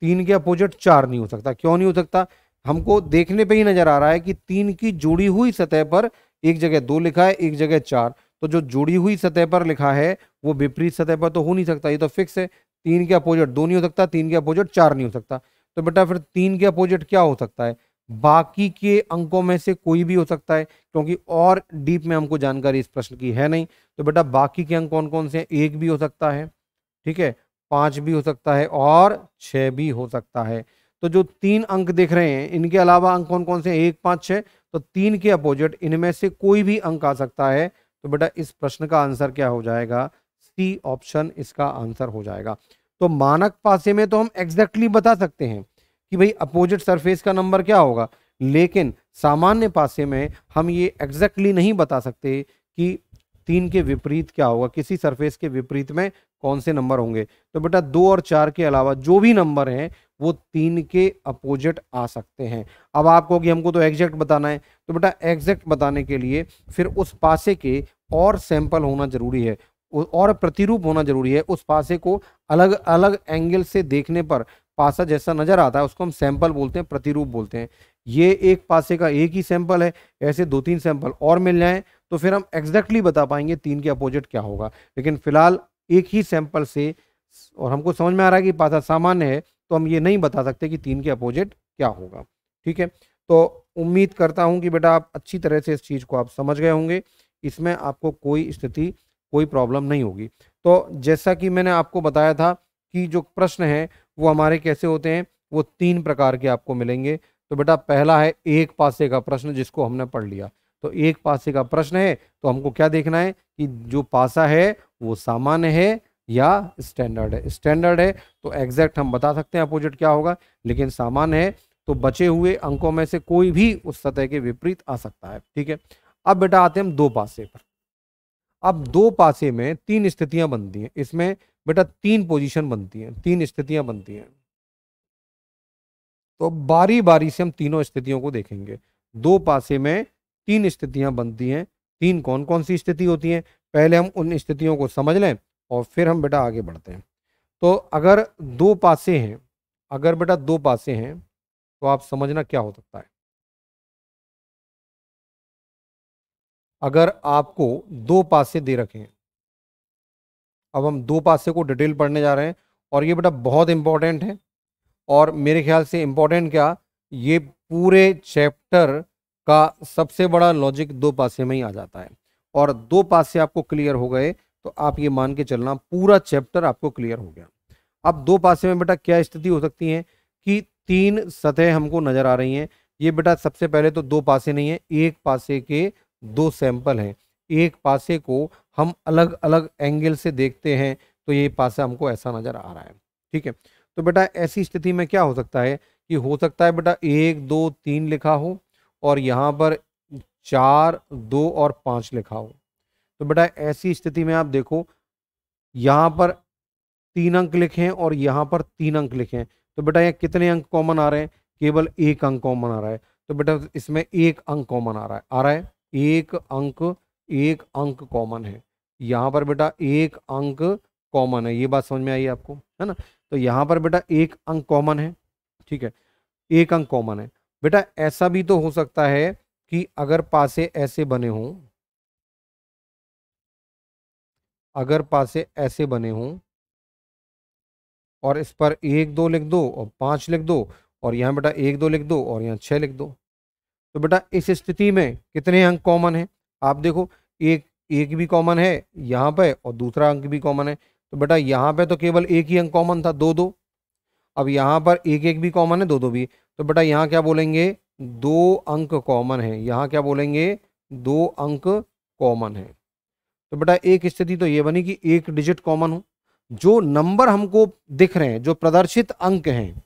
तीन के अपोजिट चार नहीं हो सकता क्यों नहीं हो सकता हमको देखने पे ही नजर आ रहा है कि तीन की जुड़ी हुई सतह पर एक जगह दो लिखा है एक जगह चार तो जो जुड़ी हुई सतह पर लिखा है वो विपरीत सतह पर तो हो नहीं सकता ये तो फिक्स है तीन के अपोजिट दो नहीं हो सकता तीन के अपोजिट चार नहीं हो सकता तो बेटा फिर तीन के अपोजिट क्या हो सकता है बाकी के अंकों में से कोई भी हो सकता है क्योंकि और डीप में हमको जानकारी इस प्रश्न की है नहीं तो बेटा बाकी के अंक कौन कौन से हैं एक भी हो सकता है ठीक है पाँच भी हो सकता है और छः भी हो सकता है तो जो तीन अंक देख रहे हैं इनके अलावा अंक कौन कौन से हैं एक पाँच छः तो तीन के अपोजिट इनमें से कोई भी अंक आ सकता है तो बेटा इस प्रश्न का आंसर क्या हो जाएगा सी ऑप्शन इसका आंसर हो जाएगा तो मानक पासे में तो हम एग्जैक्टली बता सकते हैं कि भाई अपोजिट सरफेस का नंबर क्या होगा लेकिन सामान्य पासे में हम ये एग्जैक्टली नहीं बता सकते कि तीन के विपरीत क्या होगा किसी सरफेस के विपरीत में कौन से नंबर होंगे तो बेटा दो और चार के अलावा जो भी नंबर हैं वो तीन के अपोजिट आ सकते हैं अब आपको कि हमको तो एग्जैक्ट बताना है तो बेटा एग्जैक्ट बताने के लिए फिर उस पासे के और सैंपल होना ज़रूरी है और प्रतिरूप होना ज़रूरी है उस पासे को अलग अलग एंगल से देखने पर पासा जैसा नज़र आता है उसको हम सैंपल बोलते हैं प्रतिरूप बोलते हैं ये एक पासे का एक ही सैंपल है ऐसे दो तीन सैंपल और मिल जाए तो फिर हम एग्जैक्टली बता पाएंगे तीन के अपोजिट क्या होगा लेकिन फिलहाल एक ही सैंपल से और हमको समझ में आ रहा है कि पासा सामान्य है तो हम ये नहीं बता सकते कि तीन के अपोजिट क्या होगा ठीक है तो उम्मीद करता हूँ कि बेटा आप अच्छी तरह से इस चीज़ को आप समझ गए होंगे इसमें आपको कोई स्थिति कोई प्रॉब्लम नहीं होगी तो जैसा कि मैंने आपको बताया था कि जो प्रश्न है वो हमारे कैसे होते हैं वो तीन प्रकार के आपको मिलेंगे तो बेटा पहला है एक पासे का प्रश्न जिसको हमने पढ़ लिया तो एक पासे का प्रश्न है तो हमको क्या देखना है कि जो पासा है वो सामान्य है या स्टैंडर्ड है स्टैंडर्ड है तो एग्जैक्ट हम बता सकते हैं अपोजिट क्या होगा लेकिन सामान्य है तो बचे हुए अंकों में से कोई भी उस सतह के विपरीत आ सकता है ठीक है अब बेटा आते हैं हम दो पासे पर अब दो पासे में तीन स्थितियां बनती हैं इसमें बेटा तीन पोजीशन बनती हैं तीन स्थितियां बनती हैं तो बारी बारी से हम तीनों स्थितियों को देखेंगे दो पासे में तीन स्थितियां बनती हैं तीन कौन कौन सी स्थिति होती हैं पहले हम उन स्थितियों को समझ लें और फिर हम बेटा आगे बढ़ते हैं तो अगर दो पासे हैं अगर बेटा दो पासे हैं तो आप समझना क्या हो सकता है अगर आपको दो पासे दे रखे हैं अब हम दो पासे को डिटेल पढ़ने जा रहे हैं और ये बेटा बहुत इम्पॉर्टेंट है और मेरे ख्याल से इम्पॉर्टेंट क्या ये पूरे चैप्टर का सबसे बड़ा लॉजिक दो पासे में ही आ जाता है और दो पासे आपको क्लियर हो गए तो आप ये मान के चलना पूरा चैप्टर आपको क्लियर हो गया अब दो पासे में बेटा क्या स्थिति हो सकती है कि तीन सतह हमको नज़र आ रही हैं ये बेटा सबसे पहले तो दो पासे नहीं है एक पासे के दो सैंपल हैं एक पासे को हम अलग अलग एंगल से देखते हैं तो ये पासा हमको ऐसा नज़र आ रहा है ठीक है तो बेटा ऐसी स्थिति में क्या हो सकता है कि हो सकता है बेटा एक दो तीन लिखा हो और यहाँ पर चार दो और पाँच लिखा हो तो बेटा ऐसी स्थिति में आप देखो यहाँ पर तीन अंक लिखें और यहाँ पर तीन अंक लिखें तो बेटा यहाँ कितने अंक कॉमन आ रहे हैं केवल एक अंक कॉमन आ रहा है तो बेटा इसमें एक अंक कॉमन आ रहा है आ रहा है एक अंक एक अंक कॉमन है यहाँ पर बेटा एक अंक कॉमन है ये बात समझ में आई आपको है ना तो यहाँ पर बेटा एक अंक कॉमन है ठीक है एक अंक कॉमन है बेटा ऐसा भी तो हो सकता है कि अगर पासे ऐसे बने हों अगर पासे ऐसे बने हों और इस पर एक दो लिख दो और पांच लिख दो और यहाँ बेटा एक दो लिख दो और यहाँ छः लिख दो तो बेटा इस स्थिति में कितने अंक कॉमन है आप देखो एक एक भी कॉमन है यहाँ पे और दूसरा अंक भी कॉमन है तो बेटा यहाँ पे तो केवल एक ही अंक कॉमन था दो दो अब यहाँ पर एक एक भी कॉमन है दो दो भी तो बेटा यहाँ क्या बोलेंगे दो अंक कॉमन है यहाँ क्या बोलेंगे दो अंक कॉमन है तो बेटा एक स्थिति तो ये बनी कि एक डिजिट कॉमन हो जो नंबर हमको दिख रहे हैं जो प्रदर्शित अंक हैं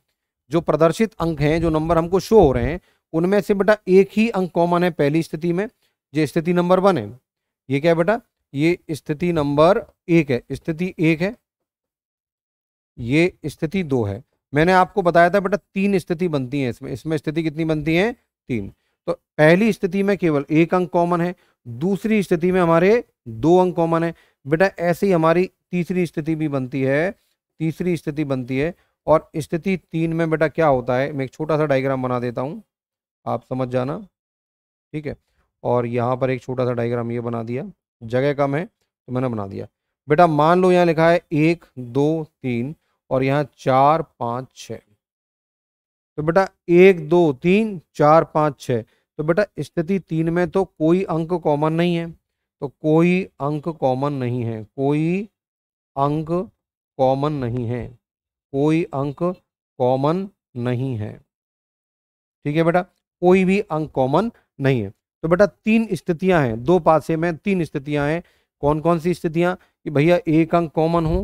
जो प्रदर्शित अंक हैं जो नंबर हमको शो हो रहे हैं उनमें से बेटा एक ही अंक कॉमन है पहली स्थिति में ये स्थिति नंबर वन है ये क्या है बेटा ये स्थिति नंबर एक है स्थिति एक है ये स्थिति दो है मैंने आपको बताया था बेटा तीन स्थिति बनती है इसमें इसमें स्थिति कितनी बनती है तीन तो पहली स्थिति में केवल एक अंक कॉमन है दूसरी स्थिति में हमारे दो अंक कॉमन है बेटा ऐसे ही हमारी तीसरी स्थिति भी बनती है तीसरी स्थिति बनती है और स्थिति तीन में बेटा क्या होता है मैं एक छोटा सा डायग्राम बना देता हूँ आप समझ जाना ठीक है और यहाँ पर एक छोटा सा डाइग्राम ये बना दिया जगह कम है तो मैंने बना दिया बेटा मान लो यहाँ लिखा है एक दो तीन और यहाँ चार पाँच छ तो बेटा एक दो तीन चार पाँच छ तो बेटा स्थिति तीन में तो कोई अंक कॉमन नहीं है तो कोई अंक कॉमन नहीं है कोई अंक कॉमन नहीं है कोई अंक कॉमन नहीं है ठीक है बेटा कोई भी अंक कॉमन नहीं है तो बेटा तीन स्थितियां हैं दो पासे में तीन स्थितियां हैं कौन कौन सी स्थितियां कि भैया एक अंक कॉमन हो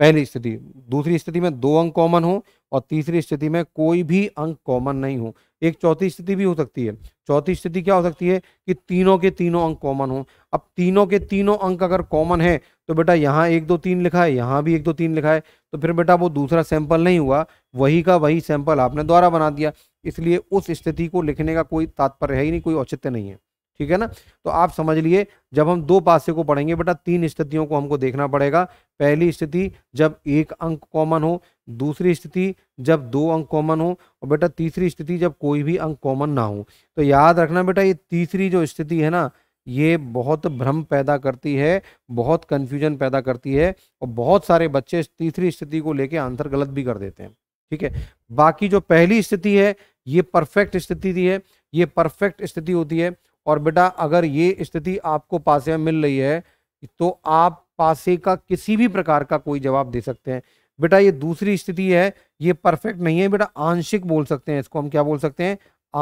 पहली स्थिति दूसरी स्थिति में दो अंक कॉमन हो और तीसरी स्थिति में कोई भी अंक कॉमन नहीं हो एक चौथी स्थिति भी हो सकती है चौथी स्थिति क्या हो सकती है कि तीनों के तीनों अंक कॉमन हो अब तीनों के तीनों अंक अगर कॉमन है तो बेटा यहाँ एक दो तीन लिखा है यहाँ भी एक दो तीन लिखा है तो फिर बेटा वो दूसरा सैंपल नहीं हुआ वही का वही सैंपल आपने द्वारा बना दिया इसलिए उस स्थिति को लिखने का कोई तात्पर्य है ही नहीं कोई औचित्य नहीं है ठीक है ना तो आप समझ लिए जब हम दो पासे को पढ़ेंगे बेटा तीन स्थितियों को हमको देखना पड़ेगा पहली स्थिति जब एक अंक कॉमन हो दूसरी स्थिति जब दो अंक कॉमन हो और बेटा तीसरी स्थिति जब कोई भी अंक कॉमन ना हो तो याद रखना बेटा ये तीसरी जो स्थिति है ना ये बहुत भ्रम पैदा करती है बहुत कन्फ्यूजन पैदा करती है और बहुत सारे बच्चे तीसरी स्थिति को लेकर आंसर गलत भी कर देते हैं ठीक है बाकी जो पहली स्थिति है ये परफेक्ट स्थिति है ये परफेक्ट स्थिति होती है और बेटा अगर ये स्थिति आपको पासे में मिल रही है तो आप पासे का किसी भी प्रकार का कोई जवाब दे सकते हैं बेटा ये दूसरी स्थिति है ये परफेक्ट नहीं है बेटा आंशिक बोल सकते हैं इसको हम क्या बोल सकते हैं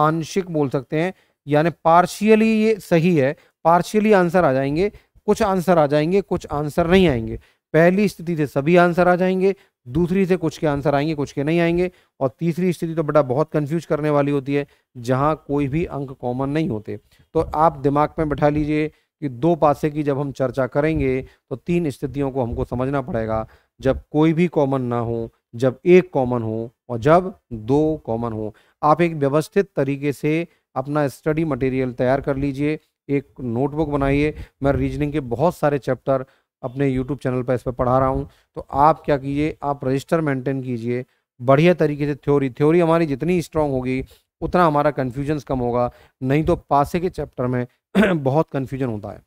आंशिक बोल सकते हैं यानी पार्शियली ये सही है पार्शियली आंसर आ जाएंगे कुछ आंसर आ जाएंगे कुछ आंसर नहीं आएंगे पहली स्थिति से सभी आंसर आ जाएंगे दूसरी से कुछ के आंसर आएंगे कुछ के नहीं आएंगे और तीसरी स्थिति तो बेटा बहुत कंफ्यूज करने वाली होती है जहाँ कोई भी अंक कॉमन नहीं होते तो आप दिमाग में बैठा लीजिए कि दो पासे की जब हम चर्चा करेंगे तो तीन स्थितियों को हमको समझना पड़ेगा जब कोई भी कॉमन ना हो जब एक कॉमन हो और जब दो कॉमन हो आप एक व्यवस्थित तरीके से अपना स्टडी मटेरियल तैयार कर लीजिए एक नोटबुक बनाइए मैं रीजनिंग के बहुत सारे चैप्टर अपने यूट्यूब चैनल पर इस पर पढ़ा रहा हूँ तो आप क्या कीजिए आप रजिस्टर मेंटेन कीजिए बढ़िया तरीके से थ्योरी थ्योरी हमारी जितनी स्ट्रांग होगी उतना हमारा कन्फ्यूजन्स कम होगा नहीं तो पासे के चैप्टर में बहुत कन्फ्यूजन होता है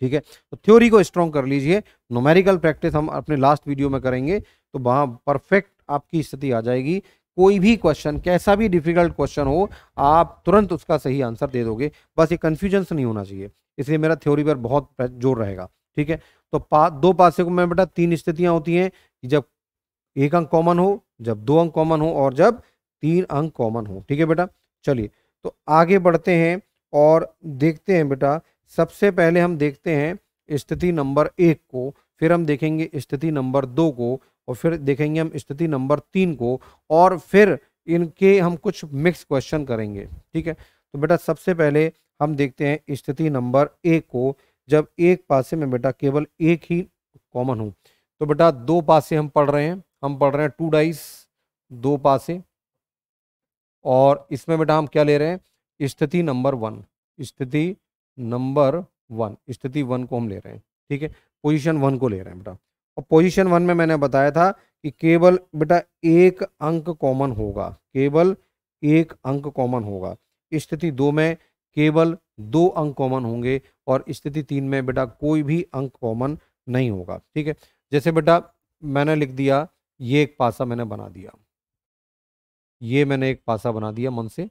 ठीक है तो थ्योरी को स्ट्रॉन्ग कर लीजिए नोमेरिकल प्रैक्टिस हम अपने लास्ट वीडियो में करेंगे तो वहाँ परफेक्ट आपकी स्थिति आ जाएगी कोई भी क्वेश्चन कैसा भी डिफिकल्ट क्वेश्चन हो आप तुरंत उसका सही आंसर दे दोगे बस ये कन्फ्यूजन नहीं होना चाहिए इसलिए मेरा थ्योरी पर बहुत जोर रहेगा ठीक है तो पा दो पासे को मैं बेटा तीन स्थितियां होती हैं जब एक अंक कॉमन हो जब दो अंक कॉमन हो और जब तीन अंक कॉमन हो ठीक है बेटा चलिए तो आगे बढ़ते हैं और देखते हैं बेटा सबसे पहले हम देखते हैं स्थिति नंबर एक को फिर हम देखेंगे स्थिति नंबर दो को और फिर देखेंगे हम स्थिति नंबर तीन को और फिर इनके हम कुछ मिक्स क्वेश्चन करेंगे ठीक है तो बेटा सबसे पहले हम देखते हैं स्थिति नंबर एक को जब एक पासे में बेटा केवल एक ही कॉमन हो तो बेटा दो पासे हम पढ़ रहे हैं हम पढ़ रहे हैं टू डाइस दो पासे और इसमें बेटा हम क्या ले रहे हैं स्थिति नंबर वन स्थिति नंबर वन स्थिति वन को हम ले रहे हैं ठीक है पोजीशन वन को ले रहे हैं बेटा और पोजीशन वन में मैंने बताया था कि केवल बेटा एक अंक कॉमन होगा केवल एक अंक कॉमन होगा स्थिति दो में केवल दो अंक कॉमन होंगे और स्थिति तीन में बेटा कोई भी अंक कॉमन नहीं होगा ठीक है जैसे बेटा मैंने लिख दिया ये एक पासा मैंने बना दिया ये मैंने एक पासा बना दिया मन से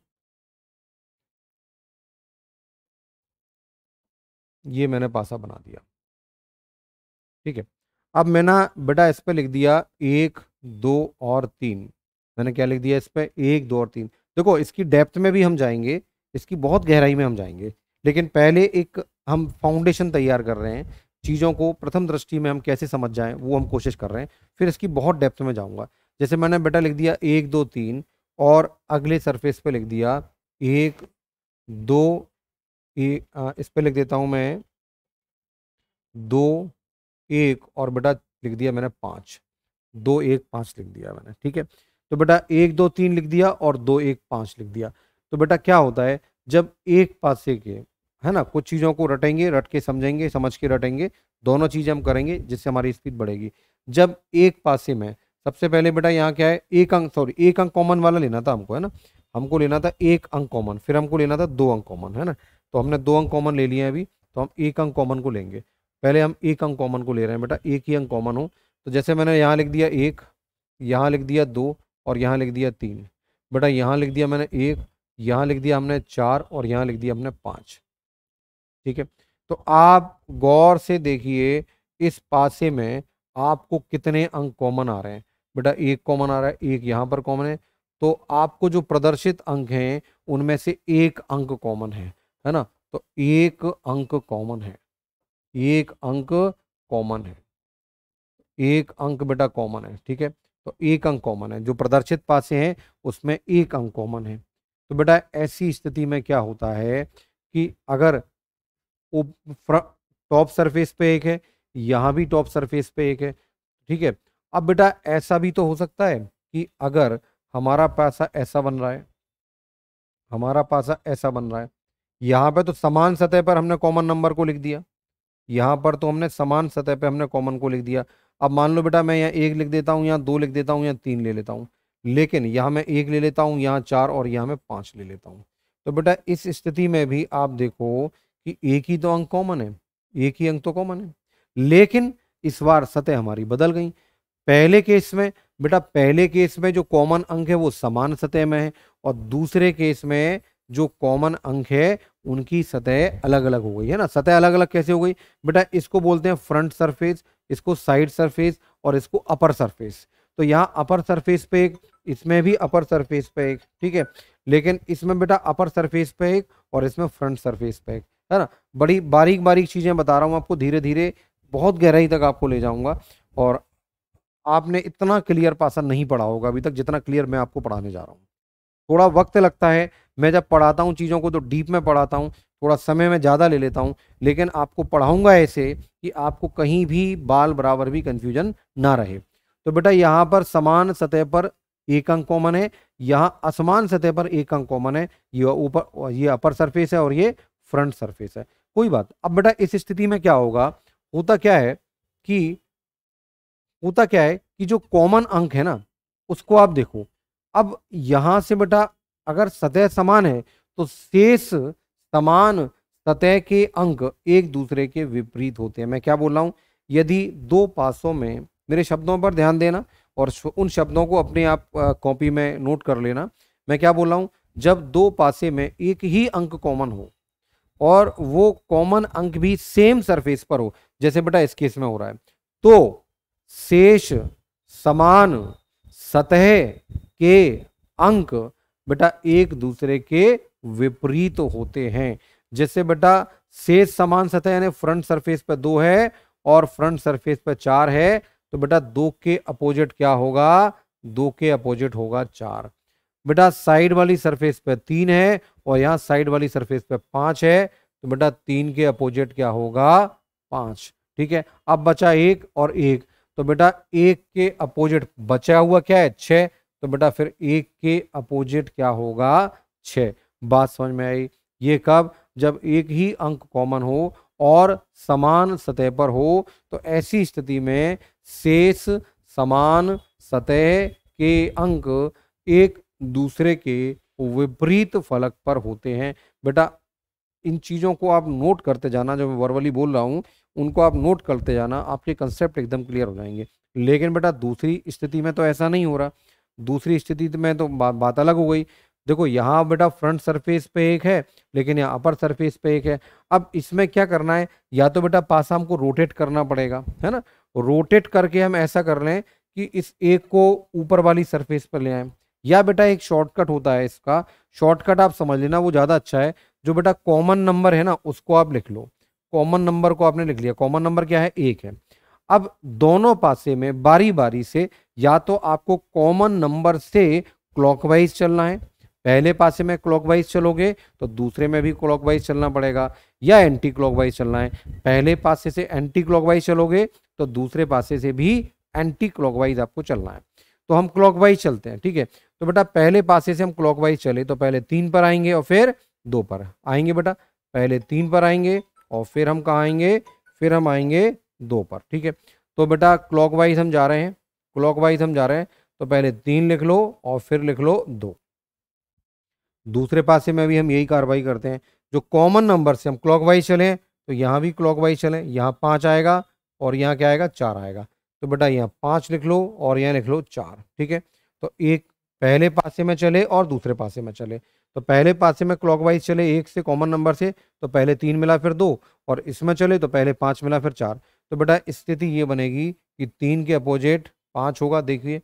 ये मैंने पासा बना दिया ठीक है अब मैंने बेटा इस पे लिख दिया एक दो और तीन मैंने क्या लिख दिया इस पे एक दो और तीन देखो इसकी डेप्थ में भी हम जाएंगे इसकी बहुत गहराई में हम जाएंगे लेकिन पहले एक हम फाउंडेशन तैयार कर रहे हैं चीज़ों को प्रथम दृष्टि में हम कैसे समझ जाएं वो हम कोशिश कर रहे हैं फिर इसकी बहुत डेप्थ में जाऊंगा जैसे मैंने बेटा लिख दिया एक दो तीन और अगले सरफेस पे लिख दिया एक दो ए, आ, इस पे लिख देता हूँ मैं दो एक और बेटा लिख दिया मैंने पाँच दो एक पाँच लिख दिया मैंने ठीक है तो बेटा एक दो तीन लिख दिया और दो एक पाँच लिख दिया तो बेटा क्या होता है जब एक पासे के है ना कुछ चीज़ों को रटेंगे रट के समझेंगे समझ के रटेंगे दोनों चीज़ें हम करेंगे जिससे हमारी स्पीड बढ़ेगी जब एक पासे में सबसे पहले बेटा यहाँ क्या है एक अंक सॉरी एक अंक कॉमन वाला लेना था हमको है ना हमको लेना था एक अंक कॉमन फिर हमको लेना था दो अंक कॉमन है ना तो हमने दो अंक कॉमन ले लिया अभी तो हम एक अंक कॉमन को लेंगे पहले हम एक अंक कॉमन को ले रहे हैं बेटा एक ही अंक कॉमन हो तो जैसे मैंने यहाँ लिख दिया एक यहाँ लिख दिया दो और यहाँ लिख दिया तीन बेटा यहाँ लिख दिया मैंने एक यहाँ लिख दिया हमने चार और यहाँ लिख दिया हमने पाँच ठीक है तो आप गौर से देखिए इस पासे में आपको कितने अंक कॉमन आ रहे हैं बेटा एक कॉमन आ रहा है एक यहाँ पर कॉमन है तो आपको जो प्रदर्शित अंक हैं उनमें से एक अंक कॉमन है है ना तो एक अंक कॉमन है एक अंक कॉमन है एक अंक बेटा कॉमन है ठीक है तो एक अंक कॉमन है जो प्रदर्शित पासे हैं उसमें एक अंक कॉमन है तो बेटा ऐसी स्थिति में क्या होता है कि अगर टॉप सरफेस पे एक है यहाँ भी टॉप सरफेस पे एक है ठीक है अब बेटा ऐसा भी तो हो सकता है कि अगर हमारा पासा ऐसा बन रहा है हमारा पासा ऐसा बन रहा है यहाँ पे तो समान सतह पर हमने कॉमन नंबर को लिख दिया यहाँ पर तो हमने समान सतह पे हमने कॉमन को लिख दिया अब मान लो बेटा मैं यहाँ एक लिख देता हूँ यहाँ दो लिख देता हूँ यहाँ तीन ले लेता हूँ लेकिन यहाँ मैं एक ले लेता हूँ यहाँ चार और यहाँ मैं पाँच ले लेता हूँ तो बेटा इस स्थिति में भी आप देखो कि एक ही तो अंक कॉमन है एक ही अंक तो कॉमन है लेकिन इस बार सतह हमारी बदल गई पहले केस में बेटा पहले केस में जो कॉमन अंक है वो समान सतह में है और दूसरे केस में जो कॉमन अंक है उनकी सतह अलग अलग हो गई है ना सतह अलग अलग कैसे हो गई बेटा इसको बोलते हैं फ्रंट सरफेस इसको साइड सरफेस और इसको अपर सरफेस तो यहाँ अपर सरफेस पे एक इसमें भी अपर सरफेस पे एक ठीक है लेकिन इसमें बेटा अपर सरफेस पे एक और इसमें फ्रंट सरफेस पे एक है ना बड़ी बारीक बारीक चीज़ें बता रहा हूँ आपको धीरे धीरे बहुत गहराई तक आपको ले जाऊँगा और आपने इतना क्लियर पासा नहीं पढ़ा होगा अभी तक जितना क्लियर मैं आपको पढ़ाने जा रहा हूँ थोड़ा वक्त लगता है मैं जब पढ़ाता हूँ चीज़ों को तो डीप में पढ़ाता हूँ थोड़ा समय में ज़्यादा ले लेता हूँ लेकिन आपको पढ़ाऊँगा ऐसे कि आपको कहीं भी बाल बराबर भी कन्फ्यूजन ना रहे तो बेटा यहाँ पर समान सतह पर एक अंक कॉमन है यहाँ असमान सतह पर एक अंक कॉमन है ये ऊपर ये अपर सरफेस है और ये फ्रंट सरफेस है कोई बात अब बेटा इस स्थिति में क्या होगा होता क्या है कि होता क्या है कि जो कॉमन अंक है ना उसको आप देखो अब यहां से बेटा अगर सतह समान है तो शेष समान सतह के अंक एक दूसरे के विपरीत होते हैं मैं क्या बोल रहा हूं यदि दो पासों में मेरे शब्दों पर ध्यान देना और उन शब्दों को अपने आप कॉपी में नोट कर लेना मैं क्या बोल रहा हूँ जब दो पासे में एक ही अंक कॉमन हो और वो कॉमन अंक भी सेम सरफेस पर हो जैसे बेटा इस केस में हो रहा है तो शेष समान सतह के अंक बेटा एक दूसरे के विपरीत होते हैं जैसे बेटा शेष समान सतह यानी फ्रंट सरफेस पर दो है और फ्रंट सरफेस पर चार है तो बेटा दो के अपोजिट क्या होगा दो के अपोजिट होगा चार बेटा साइड वाली सरफेस पे तीन है और यहाँ साइड वाली सरफेस पे पांच है तो बेटा तीन के अपोजिट क्या होगा पांच ठीक है अब बचा एक और एक तो बेटा एक के अपोजिट बचा हुआ क्या है छह तो बेटा फिर एक के अपोजिट क्या होगा छः बात समझ में आई ये कब जब एक ही अंक कॉमन हो और समान सतह पर हो तो ऐसी स्थिति में शेष समान सतह के अंक एक दूसरे के विपरीत फलक पर होते हैं बेटा इन चीज़ों को आप नोट करते जाना जो मैं वर्वली बोल रहा हूँ उनको आप नोट करते जाना आपके कंसेप्ट एकदम क्लियर हो जाएंगे लेकिन बेटा दूसरी स्थिति में तो ऐसा नहीं हो रहा दूसरी स्थिति में तो बा, बात अलग हो गई देखो यहाँ बेटा फ्रंट सरफेस पे एक है लेकिन यहाँ अपर सरफेस पे एक है अब इसमें क्या करना है या तो बेटा पास हमको रोटेट करना पड़ेगा है ना रोटेट करके हम ऐसा कर लें कि इस एक को ऊपर वाली सरफेस पर ले आए या बेटा एक शॉर्टकट होता है इसका शॉर्टकट आप समझ लेना वो ज़्यादा अच्छा है जो बेटा कॉमन नंबर है ना उसको आप लिख लो कॉमन नंबर को आपने लिख लिया कॉमन नंबर क्या है एक है अब दोनों पासे में बारी बारी से या तो आपको कॉमन नंबर से क्लॉकवाइज चलना है पहले पासे में क्लॉकवाइज चलोगे तो दूसरे में भी क्लॉकवाइज चलना पड़ेगा या एंटी क्लॉकवाइज चलना है पहले पासे से एंटी क्लॉकवाइज चलोगे तो दूसरे पासे से भी एंटी क्लॉकवाइज आपको चलना है तो हम क्लॉकवाइज चलते हैं ठीक है तो बेटा पहले पासे से हम क्लॉकवाइज चले तो पहले तीन पर आएंगे और फिर दो पर आएंगे बेटा पहले तीन पर आएंगे और फिर हम कहाँ आएंगे फिर हम आएंगे दो पर ठीक है तो बेटा क्लॉकवाइज हम जा रहे हैं क्लॉकवाइज हम जा रहे हैं तो पहले तीन लिख लो और फिर लिख लो दो दूसरे पासे में भी हम यही कार्रवाई करते हैं जो कॉमन नंबर से हम क्लॉकवाइज चलें तो यहाँ भी क्लॉकवाइज चलें यहाँ पाँच आएगा और यहाँ क्या आएगा चार आएगा तो बेटा यहाँ पाँच लिख लो और यहाँ लिख लो चार ठीक है तो एक पहले पासे में चले और दूसरे पासे में चले तो पहले पासे में क्लॉकवाइज चले एक से कॉमन नंबर से तो पहले तीन मिला फिर दो और इसमें चले तो पहले पाँच मिला फिर चार तो बेटा स्थिति ये बनेगी कि तीन के अपोजिट पाँच होगा देखिए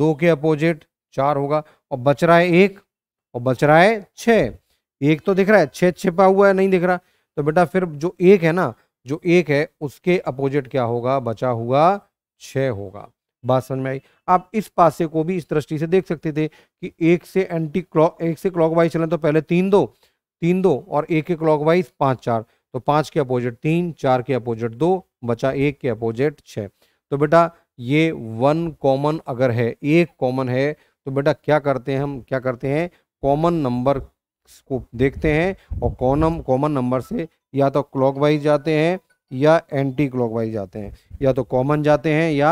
दो के अपोजिट चार होगा और बच रहा है एक और बच रहा है छः एक तो दिख रहा है छः छिपा हुआ है नहीं दिख रहा तो बेटा फिर जो एक है ना जो एक है उसके अपोजिट क्या होगा बचा हुआ छः होगा बात समझ में आई आप इस पासे को भी इस दृष्टि से देख सकते थे कि एक से एंटी क्लॉक एक से क्लॉक वाइज चलें तो पहले तीन दो तीन दो और एक के क्लॉक वाइज पाँच चार तो पाँच के अपोजिट तीन चार के अपोजिट दो बचा एक के अपोजिट छः तो बेटा ये वन कॉमन अगर है एक कॉमन है तो बेटा क्या करते हैं हम क्या करते हैं कॉमन नंबर को देखते हैं और कॉनम कॉमन नंबर से या तो क्लॉकवाइज जाते हैं या एंटी क्लॉकवाइज जाते हैं या तो कॉमन जाते हैं या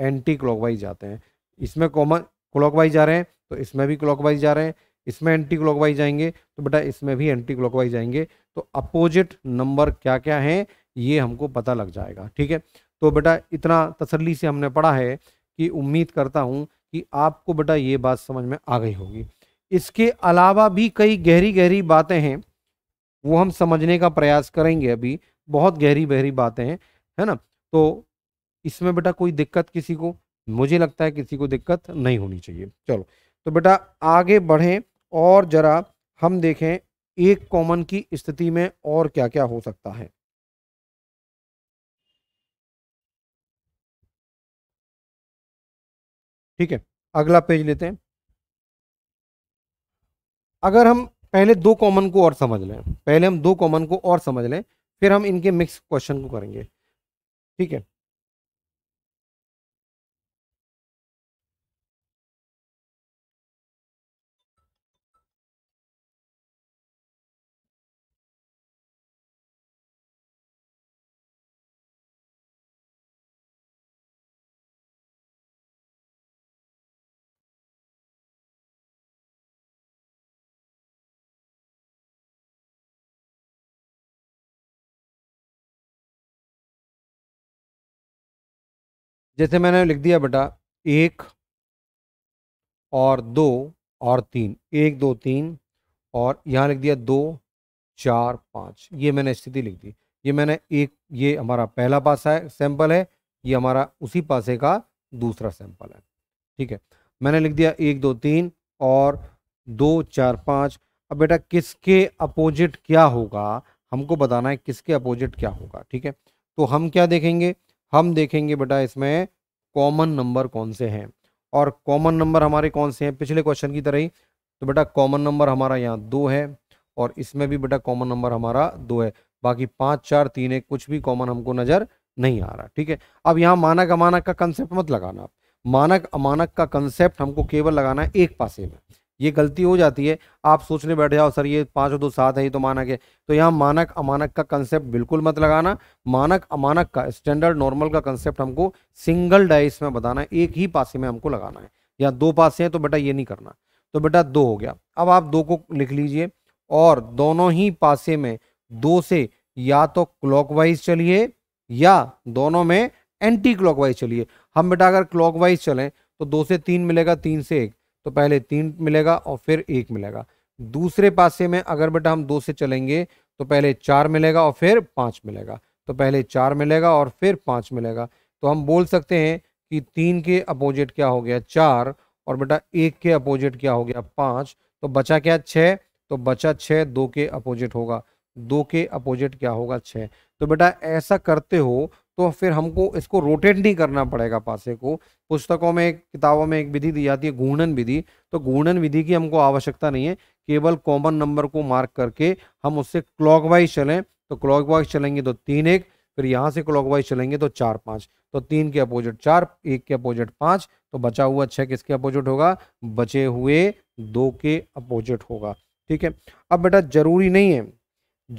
एंटी क्लॉकवाइज जाते हैं इसमें कॉमन क्लॉकवाइज जा रहे हैं तो इसमें भी क्लॉकवाइज जा रहे हैं इसमें एंटी क्लॉकवाइज जाएंगे तो बेटा इसमें भी एंटी क्लॉकवाइज जाएंगे तो अपोजिट नंबर क्या क्या हैं ये हमको पता लग जाएगा ठीक है तो बेटा इतना तसल्ली से हमने पढ़ा है कि उम्मीद करता हूँ कि आपको बेटा ये बात समझ में आ गई होगी इसके अलावा भी कई गहरी गहरी बातें हैं वो हम समझने का प्रयास करेंगे अभी बहुत गहरी गहरी बातें हैं है ना तो इसमें बेटा कोई दिक्कत किसी को मुझे लगता है किसी को दिक्कत नहीं होनी चाहिए चलो तो बेटा आगे बढ़ें और ज़रा हम देखें एक कॉमन की स्थिति में और क्या क्या हो सकता है ठीक है अगला पेज लेते हैं अगर हम पहले दो कॉमन को और समझ लें पहले हम दो कॉमन को और समझ लें फिर हम इनके मिक्स क्वेश्चन को करेंगे ठीक है जैसे मैंने लिख दिया बेटा एक और दो और तीन एक दो तीन और यहाँ लिख दिया दो चार पाँच ये मैंने स्थिति लिख दी ये मैंने एक ये हमारा पहला पास है सैंपल है ये हमारा उसी पासे का दूसरा सैंपल है ठीक है मैंने लिख दिया एक दो तीन और दो चार पाँच अब बेटा किसके अपोजिट क्या होगा हमको बताना है किसके अपोजिट क्या होगा ठीक है तो हम क्या देखेंगे हम देखेंगे बेटा इसमें कॉमन नंबर कौन से हैं और कॉमन नंबर हमारे कौन से हैं पिछले क्वेश्चन की तरह ही तो बेटा कॉमन नंबर हमारा यहाँ दो है और इसमें भी बेटा कॉमन नंबर हमारा दो है बाकी पाँच चार तीन है कुछ भी कॉमन हमको नज़र नहीं आ रहा ठीक है अब यहाँ मानक अमानक का कंसेप्ट मत लगाना मानक अमानक का कंसेप्ट हमको केवल लगाना है एक पासे में ये गलती हो जाती है आप सोचने बैठ जाओ सर ये पाँच और दो सात है ये तो मानक है तो यहाँ मानक अमानक का कंसेप्ट बिल्कुल मत लगाना मानक अमानक का स्टैंडर्ड नॉर्मल का कंसेप्ट हमको सिंगल डाइस में बताना है एक ही पासे में हमको लगाना है या दो पासे हैं तो बेटा ये नहीं करना तो बेटा दो हो गया अब आप दो को लिख लीजिए और दोनों ही पासे में दो से या तो क्लॉक चलिए या दोनों में एंटी क्लॉक चलिए हम बेटा अगर क्लॉक चलें तो दो से तीन मिलेगा तीन से एक तो पहले तीन मिलेगा और फिर एक मिलेगा दूसरे पासे में अगर बेटा हम दो से चलेंगे तो पहले चार मिलेगा और फिर पाँच मिलेगा तो पहले चार मिलेगा और फिर पाँच मिलेगा तो हम बोल सकते हैं कि तीन के अपोजिट क्या हो गया चार और बेटा एक के अपोजिट क्या हो गया पाँच तो बचा क्या छः तो बचा छः दो के अपोजिट होगा दो के अपोजिट क्या होगा छः तो बेटा ऐसा करते हो तो फिर हमको इसको रोटेट नहीं करना पड़ेगा पासे को पुस्तकों में किताबों में एक विधि दी जाती है घूर्णन विधि तो घूर्णन विधि की हमको आवश्यकता नहीं है केवल कॉमन नंबर को मार्क करके हम उससे क्लॉकवाइज चलें तो क्लॉकवाइज चलेंगे तो तीन एक फिर यहाँ से क्लॉकवाइज चलेंगे तो चार पाँच तो तीन के अपोजिट चार एक के अपोजिट पाँच तो बचा हुआ छः किसके अपोजिट होगा बचे हुए दो के अपोजिट होगा ठीक है अब बेटा जरूरी नहीं है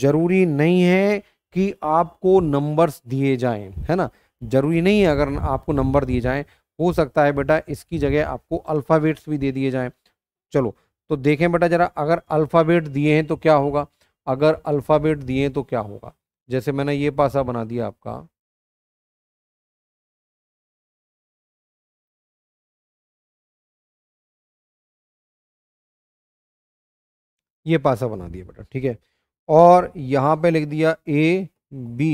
जरूरी नहीं है कि आपको नंबर्स दिए जाएं है ना जरूरी नहीं है अगर आपको नंबर दिए जाएं हो सकता है बेटा इसकी जगह आपको अल्फ़ाबेट्स भी दे दिए जाएं चलो तो देखें बेटा ज़रा अगर अल्फ़ाबेट दिए हैं तो क्या होगा अगर अल्फ़ाबेट दिए हैं तो क्या होगा जैसे मैंने ये पासा बना दिया आपका ये पासा बना दिया बेटा ठीक है और यहाँ पे लिख दिया ए बी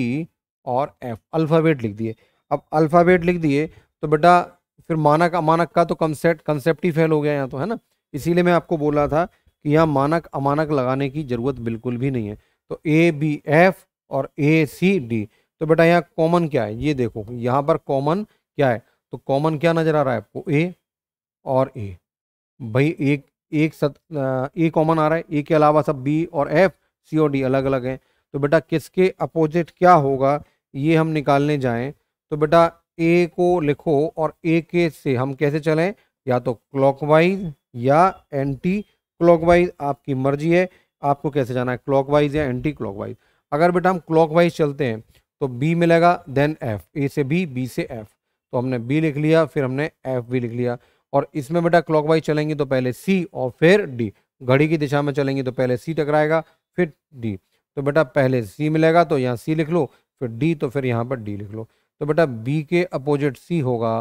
और एफ अल्फ़ाबेट लिख दिए अब अल्फ़ाबेट लिख दिए तो बेटा फिर मानक अमानक का तो कंसेप्ट कंसेप्ट ही फेल हो गया यहाँ तो है ना इसीलिए मैं आपको बोला था कि यहाँ मानक अमानक लगाने की ज़रूरत बिल्कुल भी नहीं है तो ए बी एफ और ए सी डी तो बेटा यहाँ कॉमन क्या है ये देखो यहाँ पर कॉमन क्या है तो कॉमन क्या नज़र आ रहा है आपको ए और ए भाई एक एक सत ए कॉमन आ रहा है ए के अलावा सब बी और एफ सी और डी अलग अलग हैं तो बेटा किसके अपोजिट क्या होगा ये हम निकालने जाएं तो बेटा ए को लिखो और ए के से हम कैसे चलें या तो क्लॉकवाइज या एंटी क्लॉकवाइज आपकी मर्जी है आपको कैसे जाना है क्लॉकवाइज या एंटी क्लॉकवाइज अगर बेटा हम क्लॉकवाइज चलते हैं तो बी मिलेगा देन एफ ए से बी बी से एफ तो हमने बी लिख लिया फिर हमने एफ भी लिख लिया और इसमें बेटा क्लॉकवाइज चलेंगे तो पहले सी और फिर डी घड़ी की दिशा में चलेंगे तो पहले सी टकराएगा फिर डी तो बेटा पहले सी मिलेगा तो यहाँ सी लिख लो फिर डी तो फिर यहाँ पर डी लिख लो तो बेटा बी के अपोजिट सी होगा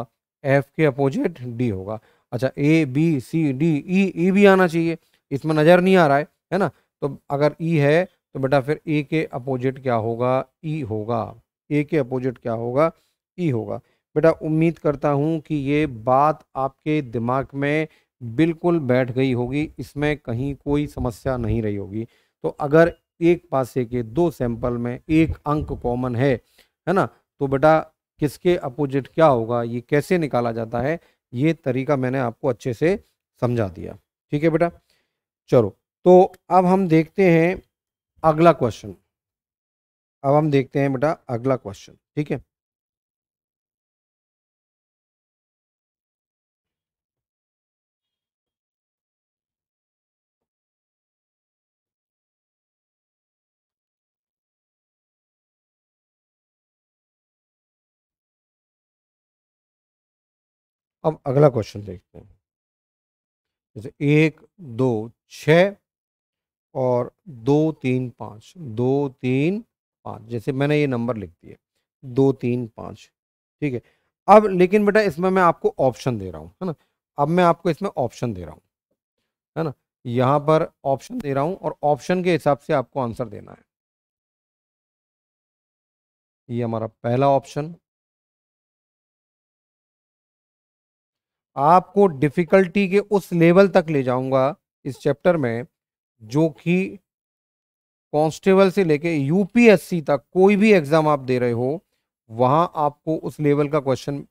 एफ के अपोजिट डी होगा अच्छा ए बी सी डी ई ई भी आना चाहिए इसमें नज़र नहीं आ रहा है है ना तो अगर ई है तो बेटा फिर ए के अपोजिट क्या होगा ई होगा ए के अपोजिट क्या होगा ई होगा बेटा उम्मीद करता हूँ कि ये बात आपके दिमाग में बिल्कुल बैठ गई होगी इसमें कहीं कोई समस्या नहीं रही होगी तो अगर एक पासे के दो सैंपल में एक अंक कॉमन है है ना तो बेटा किसके अपोजिट क्या होगा ये कैसे निकाला जाता है ये तरीका मैंने आपको अच्छे से समझा दिया ठीक है बेटा चलो तो अब हम देखते हैं अगला क्वेश्चन अब हम देखते हैं बेटा अगला क्वेश्चन ठीक है अब अगला क्वेश्चन देखते हैं जैसे एक दो छ और दो तीन पाँच दो तीन पाँच जैसे मैंने ये नंबर लिख दिया दो तीन पाँच ठीक है अब लेकिन बेटा इसमें मैं आपको ऑप्शन दे रहा हूँ है ना अब मैं आपको इसमें ऑप्शन दे रहा हूँ है ना यहाँ पर ऑप्शन दे रहा हूँ और ऑप्शन के हिसाब से आपको आंसर देना है ये हमारा पहला ऑप्शन आपको डिफ़िकल्टी के उस लेवल तक ले जाऊंगा इस चैप्टर में जो कि कांस्टेबल से लेके यूपीएससी तक कोई भी एग्ज़ाम आप दे रहे हो वहाँ आपको उस लेवल का क्वेश्चन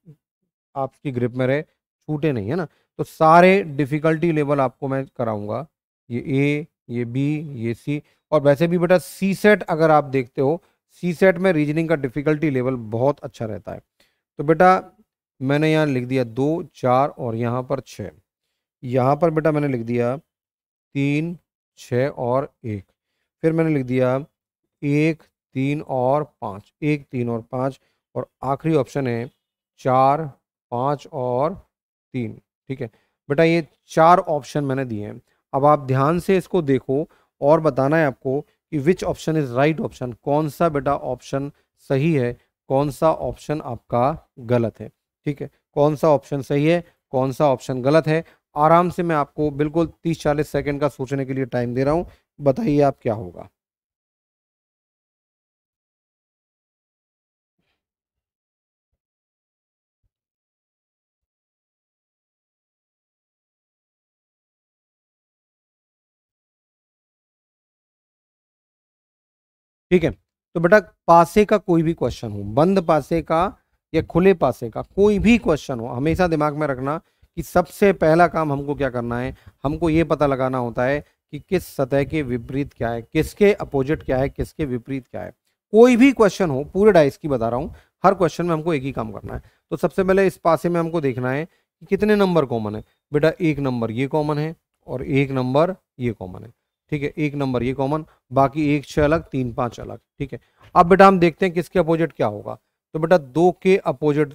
आपकी ग्रिप में रहे छूटे नहीं है ना तो सारे डिफ़िकल्टी लेवल आपको मैं कराऊंगा ये ए ये बी ये सी और वैसे भी बेटा सी सेट अगर आप देखते हो सी सेट में रीजनिंग का डिफ़िकल्टी लेवल बहुत अच्छा रहता है तो बेटा मैंने यहाँ लिख दिया दो चार और यहाँ पर छः यहाँ पर बेटा मैंने लिख दिया तीन छः और एक फिर मैंने लिख दिया एक तीन और पाँच एक तीन और पाँच और आखिरी ऑप्शन है चार पाँच और तीन ठीक है बेटा ये चार ऑप्शन मैंने दिए हैं अब आप ध्यान से इसको देखो और बताना है आपको कि which option is right option कौन सा बेटा ऑप्शन सही है कौन सा ऑप्शन आपका गलत है ठीक है कौन सा ऑप्शन सही है कौन सा ऑप्शन गलत है आराम से मैं आपको बिल्कुल तीस चालीस सेकेंड का सोचने के लिए टाइम दे रहा हूँ बताइए आप क्या होगा ठीक है तो बेटा पासे का कोई भी क्वेश्चन हो बंद पासे का या खुले पासे का कोई भी क्वेश्चन हो हमेशा दिमाग में रखना कि सबसे पहला काम हमको क्या करना है हमको ये पता लगाना होता है कि किस सतह के विपरीत क्या है किसके अपोजिट क्या है किसके विपरीत क्या है कोई भी क्वेश्चन हो पूरे डाइस की बता रहा हूँ हर क्वेश्चन में हमको एक ही काम करना है तो सबसे पहले इस पासे में हमको देखना है कि कितने नंबर कॉमन है बेटा एक नंबर ये कॉमन है और एक नंबर ये कॉमन है ठीक है एक नंबर ये कॉमन बाकी एक छः अलग तीन पाँच अलग ठीक है अब बेटा हम देखते हैं किसके अपोजिट क्या होगा तो बेटा दो के अपोजिट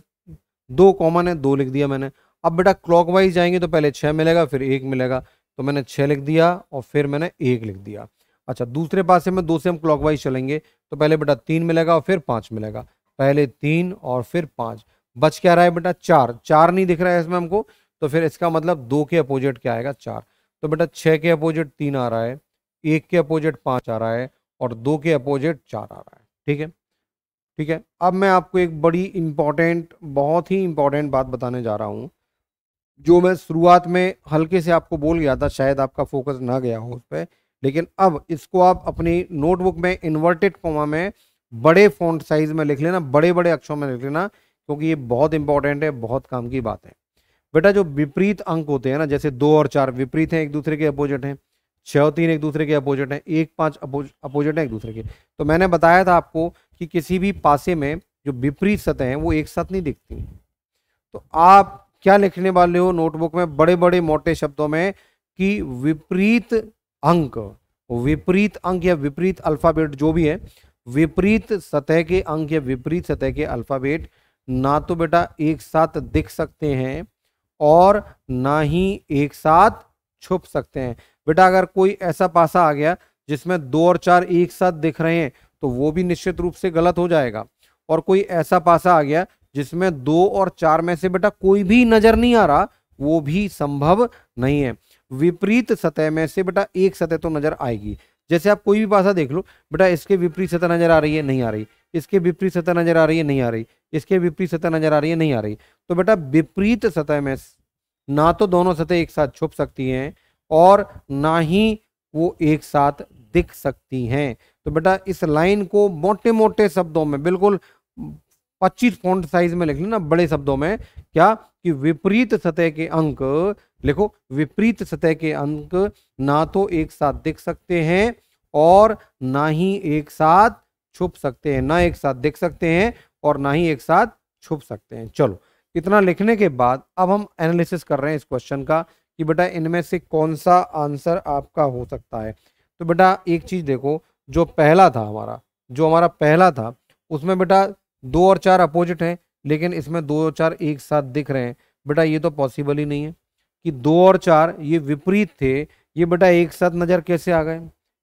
दो कॉमन है दो लिख दिया मैंने अब बेटा क्लॉकवाइज जाएंगे तो पहले छः मिलेगा फिर एक मिलेगा तो मैंने छः लिख दिया और फिर मैंने एक लिख दिया अच्छा दूसरे पास में दो से हम क्लॉकवाइज चलेंगे तो पहले बेटा तीन मिलेगा और फिर पाँच मिलेगा पहले तीन और फिर पाँच बच क्या रहा है बेटा चार चार नहीं दिख रहा है इसमें हमको तो फिर इसका मतलब दो के अपोजिट क्या आएगा चार तो बेटा छः के अपोजिट तीन आ रहा है एक के अपोजिट पाँच आ रहा है और दो के अपोजिट चार आ रहा है ठीक है ठीक है अब मैं आपको एक बड़ी इम्पॉर्टेंट बहुत ही इम्पॉर्टेंट बात बताने जा रहा हूँ जो मैं शुरुआत में हल्के से आपको बोल गया था शायद आपका फोकस ना गया हो उस पर लेकिन अब इसको आप अपनी नोटबुक में इन्वर्टेड कॉमा में बड़े फॉन्ट साइज में लिख लेना बड़े बड़े अक्षरों में लिख लेना क्योंकि ये बहुत इंपॉर्टेंट है बहुत काम की बात है बेटा जो विपरीत अंक होते हैं ना जैसे दो और चार विपरीत हैं एक दूसरे के अपोजिट हैं छः और तीन एक दूसरे के अपोजिट हैं एक पाँच अपोजिट हैं एक दूसरे के तो मैंने बताया था आपको कि किसी भी पासे में जो विपरीत सतह है वो एक साथ नहीं दिखती तो आप क्या लिखने वाले हो नोटबुक में बड़े बड़े मोटे शब्दों में कि विपरीत अंक विपरीत अंक या विपरीत अल्फ़ाबेट जो भी है विपरीत सतह के अंक या विपरीत सतह के अल्फ़ाबेट ना तो बेटा एक साथ दिख सकते हैं और ना ही एक साथ छुप सकते हैं बेटा अगर कोई ऐसा पासा आ गया जिसमें दो और चार एक साथ दिख रहे हैं तो वो भी निश्चित रूप से गलत हो जाएगा और कोई ऐसा पासा आ गया जिसमें दो और चार में से बेटा कोई भी नजर नहीं आ रहा वो भी संभव नहीं है विपरीत सतह में से बेटा एक सतह तो नजर आएगी जैसे आप कोई भी पासा देख लो बेटा इसके विपरीत सतह नजर आ रही है नहीं आ रही इसके विपरीत सतह नजर आ रही है नहीं आ रही इसके विपरीत सतह नजर आ रही है नहीं आ रही तो बेटा विपरीत सतह में ना तो दोनों सतह एक साथ छुप सकती हैं और ना ही वो एक साथ दिख सकती हैं तो बेटा इस लाइन को मोटे मोटे शब्दों में बिल्कुल 25 फॉन्ट साइज में लिख लेना बड़े शब्दों में क्या कि विपरीत सतह के अंक लिखो विपरीत सतह के अंक ना तो एक साथ दिख सकते हैं और ना ही एक साथ छुप सकते हैं ना एक साथ दिख सकते हैं और ना ही एक साथ छुप सकते हैं चलो इतना लिखने के बाद अब हम एनालिसिस कर रहे हैं इस क्वेश्चन का कि बेटा इनमें से कौन सा आंसर आपका हो सकता है तो बेटा एक चीज़ देखो जो पहला था हमारा जो हमारा पहला था उसमें बेटा दो और चार अपोजिट हैं लेकिन इसमें दो और चार एक साथ दिख रहे हैं बेटा ये तो पॉसिबल ही नहीं है कि दो और चार ये विपरीत थे ये बेटा एक साथ नज़र कैसे आ गए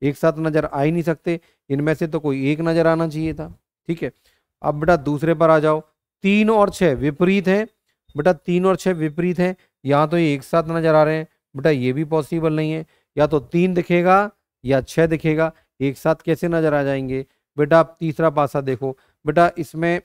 एक साथ नज़र आ ही नहीं सकते इनमें से तो कोई एक नज़र आना चाहिए था ठीक है अब बेटा दूसरे पर आ जाओ तीन और छः विपरीत हैं बेटा तीन और छः विपरीत हैं यहाँ तो ये एक साथ नज़र आ रहे हैं बेटा ये भी पॉसिबल नहीं है या तो तीन दिखेगा या छः दिखेगा एक साथ कैसे नजर आ जाएंगे बेटा आप तीसरा पासा देखो बेटा इसमें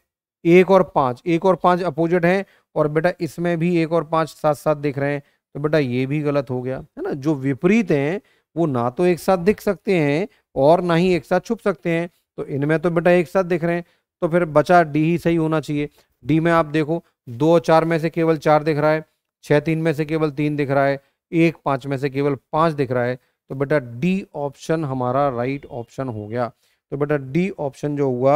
एक और पाँच एक और पाँच अपोजिट हैं और बेटा इसमें भी एक और पाँच साथ साथ दिख रहे हैं तो बेटा ये भी गलत हो गया है ना जो विपरीत हैं वो ना तो एक साथ दिख सकते हैं और ना ही एक साथ छुप सकते हैं तो इनमें तो बेटा एक साथ दिख रहे हैं तो फिर बचा डी ही सही होना चाहिए डी में आप देखो दो चार में से केवल चार दिख रहा है छः तीन में से केवल तीन दिख रहा है एक पाँच में से केवल पाँच दिख रहा है तो बेटा डी ऑप्शन हमारा राइट ऑप्शन हो गया तो बेटा डी ऑप्शन जो हुआ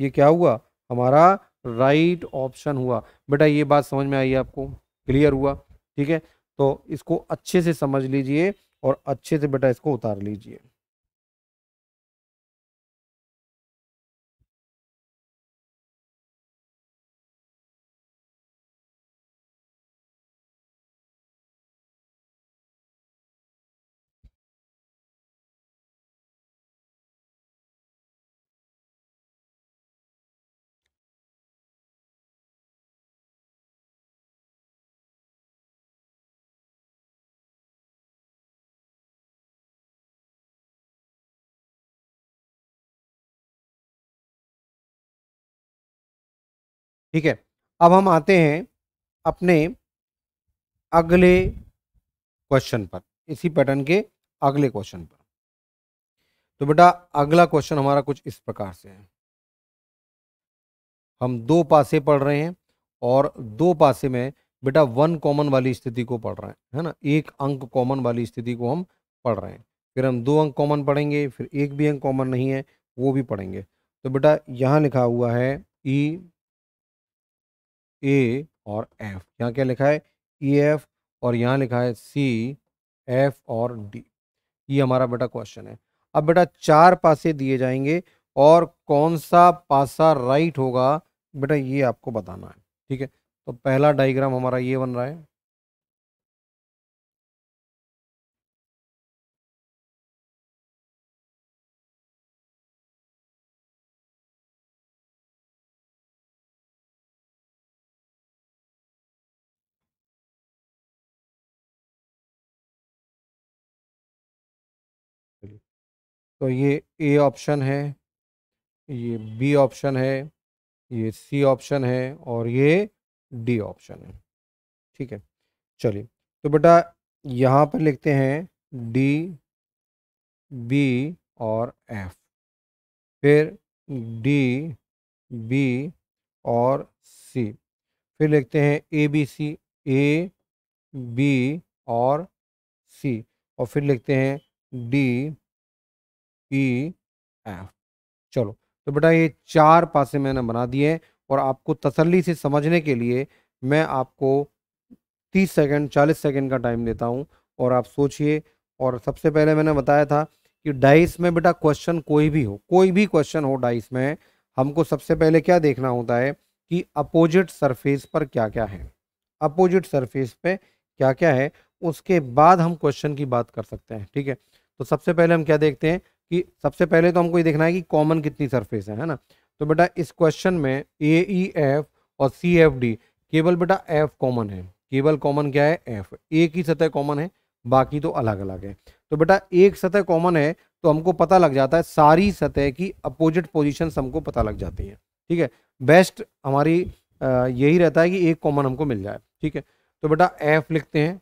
ये क्या हुआ हमारा राइट ऑप्शन हुआ बेटा ये बात समझ में आई आपको क्लियर हुआ ठीक है तो इसको अच्छे से समझ लीजिए और अच्छे से बेटा इसको उतार लीजिए ठीक है अब हम आते हैं अपने अगले क्वेश्चन पर इसी पैटर्न के अगले क्वेश्चन पर तो बेटा अगला क्वेश्चन हमारा कुछ इस प्रकार से है हम दो पासे पढ़ रहे हैं और दो पासे में बेटा वन कॉमन वाली स्थिति को पढ़ रहे हैं है ना एक अंक कॉमन वाली स्थिति को हम पढ़ रहे हैं फिर हम दो अंक कॉमन पढ़ेंगे फिर एक भी अंक कॉमन नहीं है वो भी पढ़ेंगे तो बेटा यहाँ लिखा हुआ है ई e ए और एफ यहाँ क्या लिखा है ई e एफ और यहाँ लिखा है सी एफ और डी ये हमारा बेटा क्वेश्चन है अब बेटा चार पासे दिए जाएंगे और कौन सा पासा राइट होगा बेटा ये आपको बताना है ठीक है तो पहला डायग्राम हमारा ये बन रहा है तो ये ए ऑप्शन है ये बी ऑप्शन है ये सी ऑप्शन है और ये डी ऑप्शन है ठीक है चलिए तो बेटा यहाँ पर लिखते हैं डी बी और एफ फिर डी बी और सी फिर लिखते हैं ए बी सी ए बी और सी और फिर लिखते हैं डी पी एफ चलो तो बेटा ये चार पासे मैंने बना दिए और आपको तसल्ली से समझने के लिए मैं आपको तीस सेकेंड चालीस सेकेंड का टाइम देता हूँ और आप सोचिए और सबसे पहले मैंने बताया था कि डाइस में बेटा क्वेश्चन कोई भी हो कोई भी क्वेश्चन हो डाइस में हमको सबसे पहले क्या देखना होता है कि अपोजिट सरफेस पर क्या क्या है अपोजिट सरफेस पे क्या क्या है उसके बाद हम क्वेश्चन की बात कर सकते हैं ठीक है तो सबसे पहले हम क्या देखते हैं कि सबसे पहले तो हमको ये देखना है कि कॉमन कितनी सरफेस है है ना तो बेटा इस क्वेश्चन में ए ई एफ और सी एफ डी केवल बेटा एफ कॉमन है केवल कॉमन क्या है एफ एक ही सतह कॉमन है बाकी तो अलग अलग है तो बेटा एक सतह कॉमन है तो हमको पता लग जाता है सारी सतह की अपोजिट पोजिशन हमको पता लग जाती है ठीक है बेस्ट हमारी यही रहता है कि एक कॉमन हमको मिल जाए ठीक है तो बेटा एफ लिखते हैं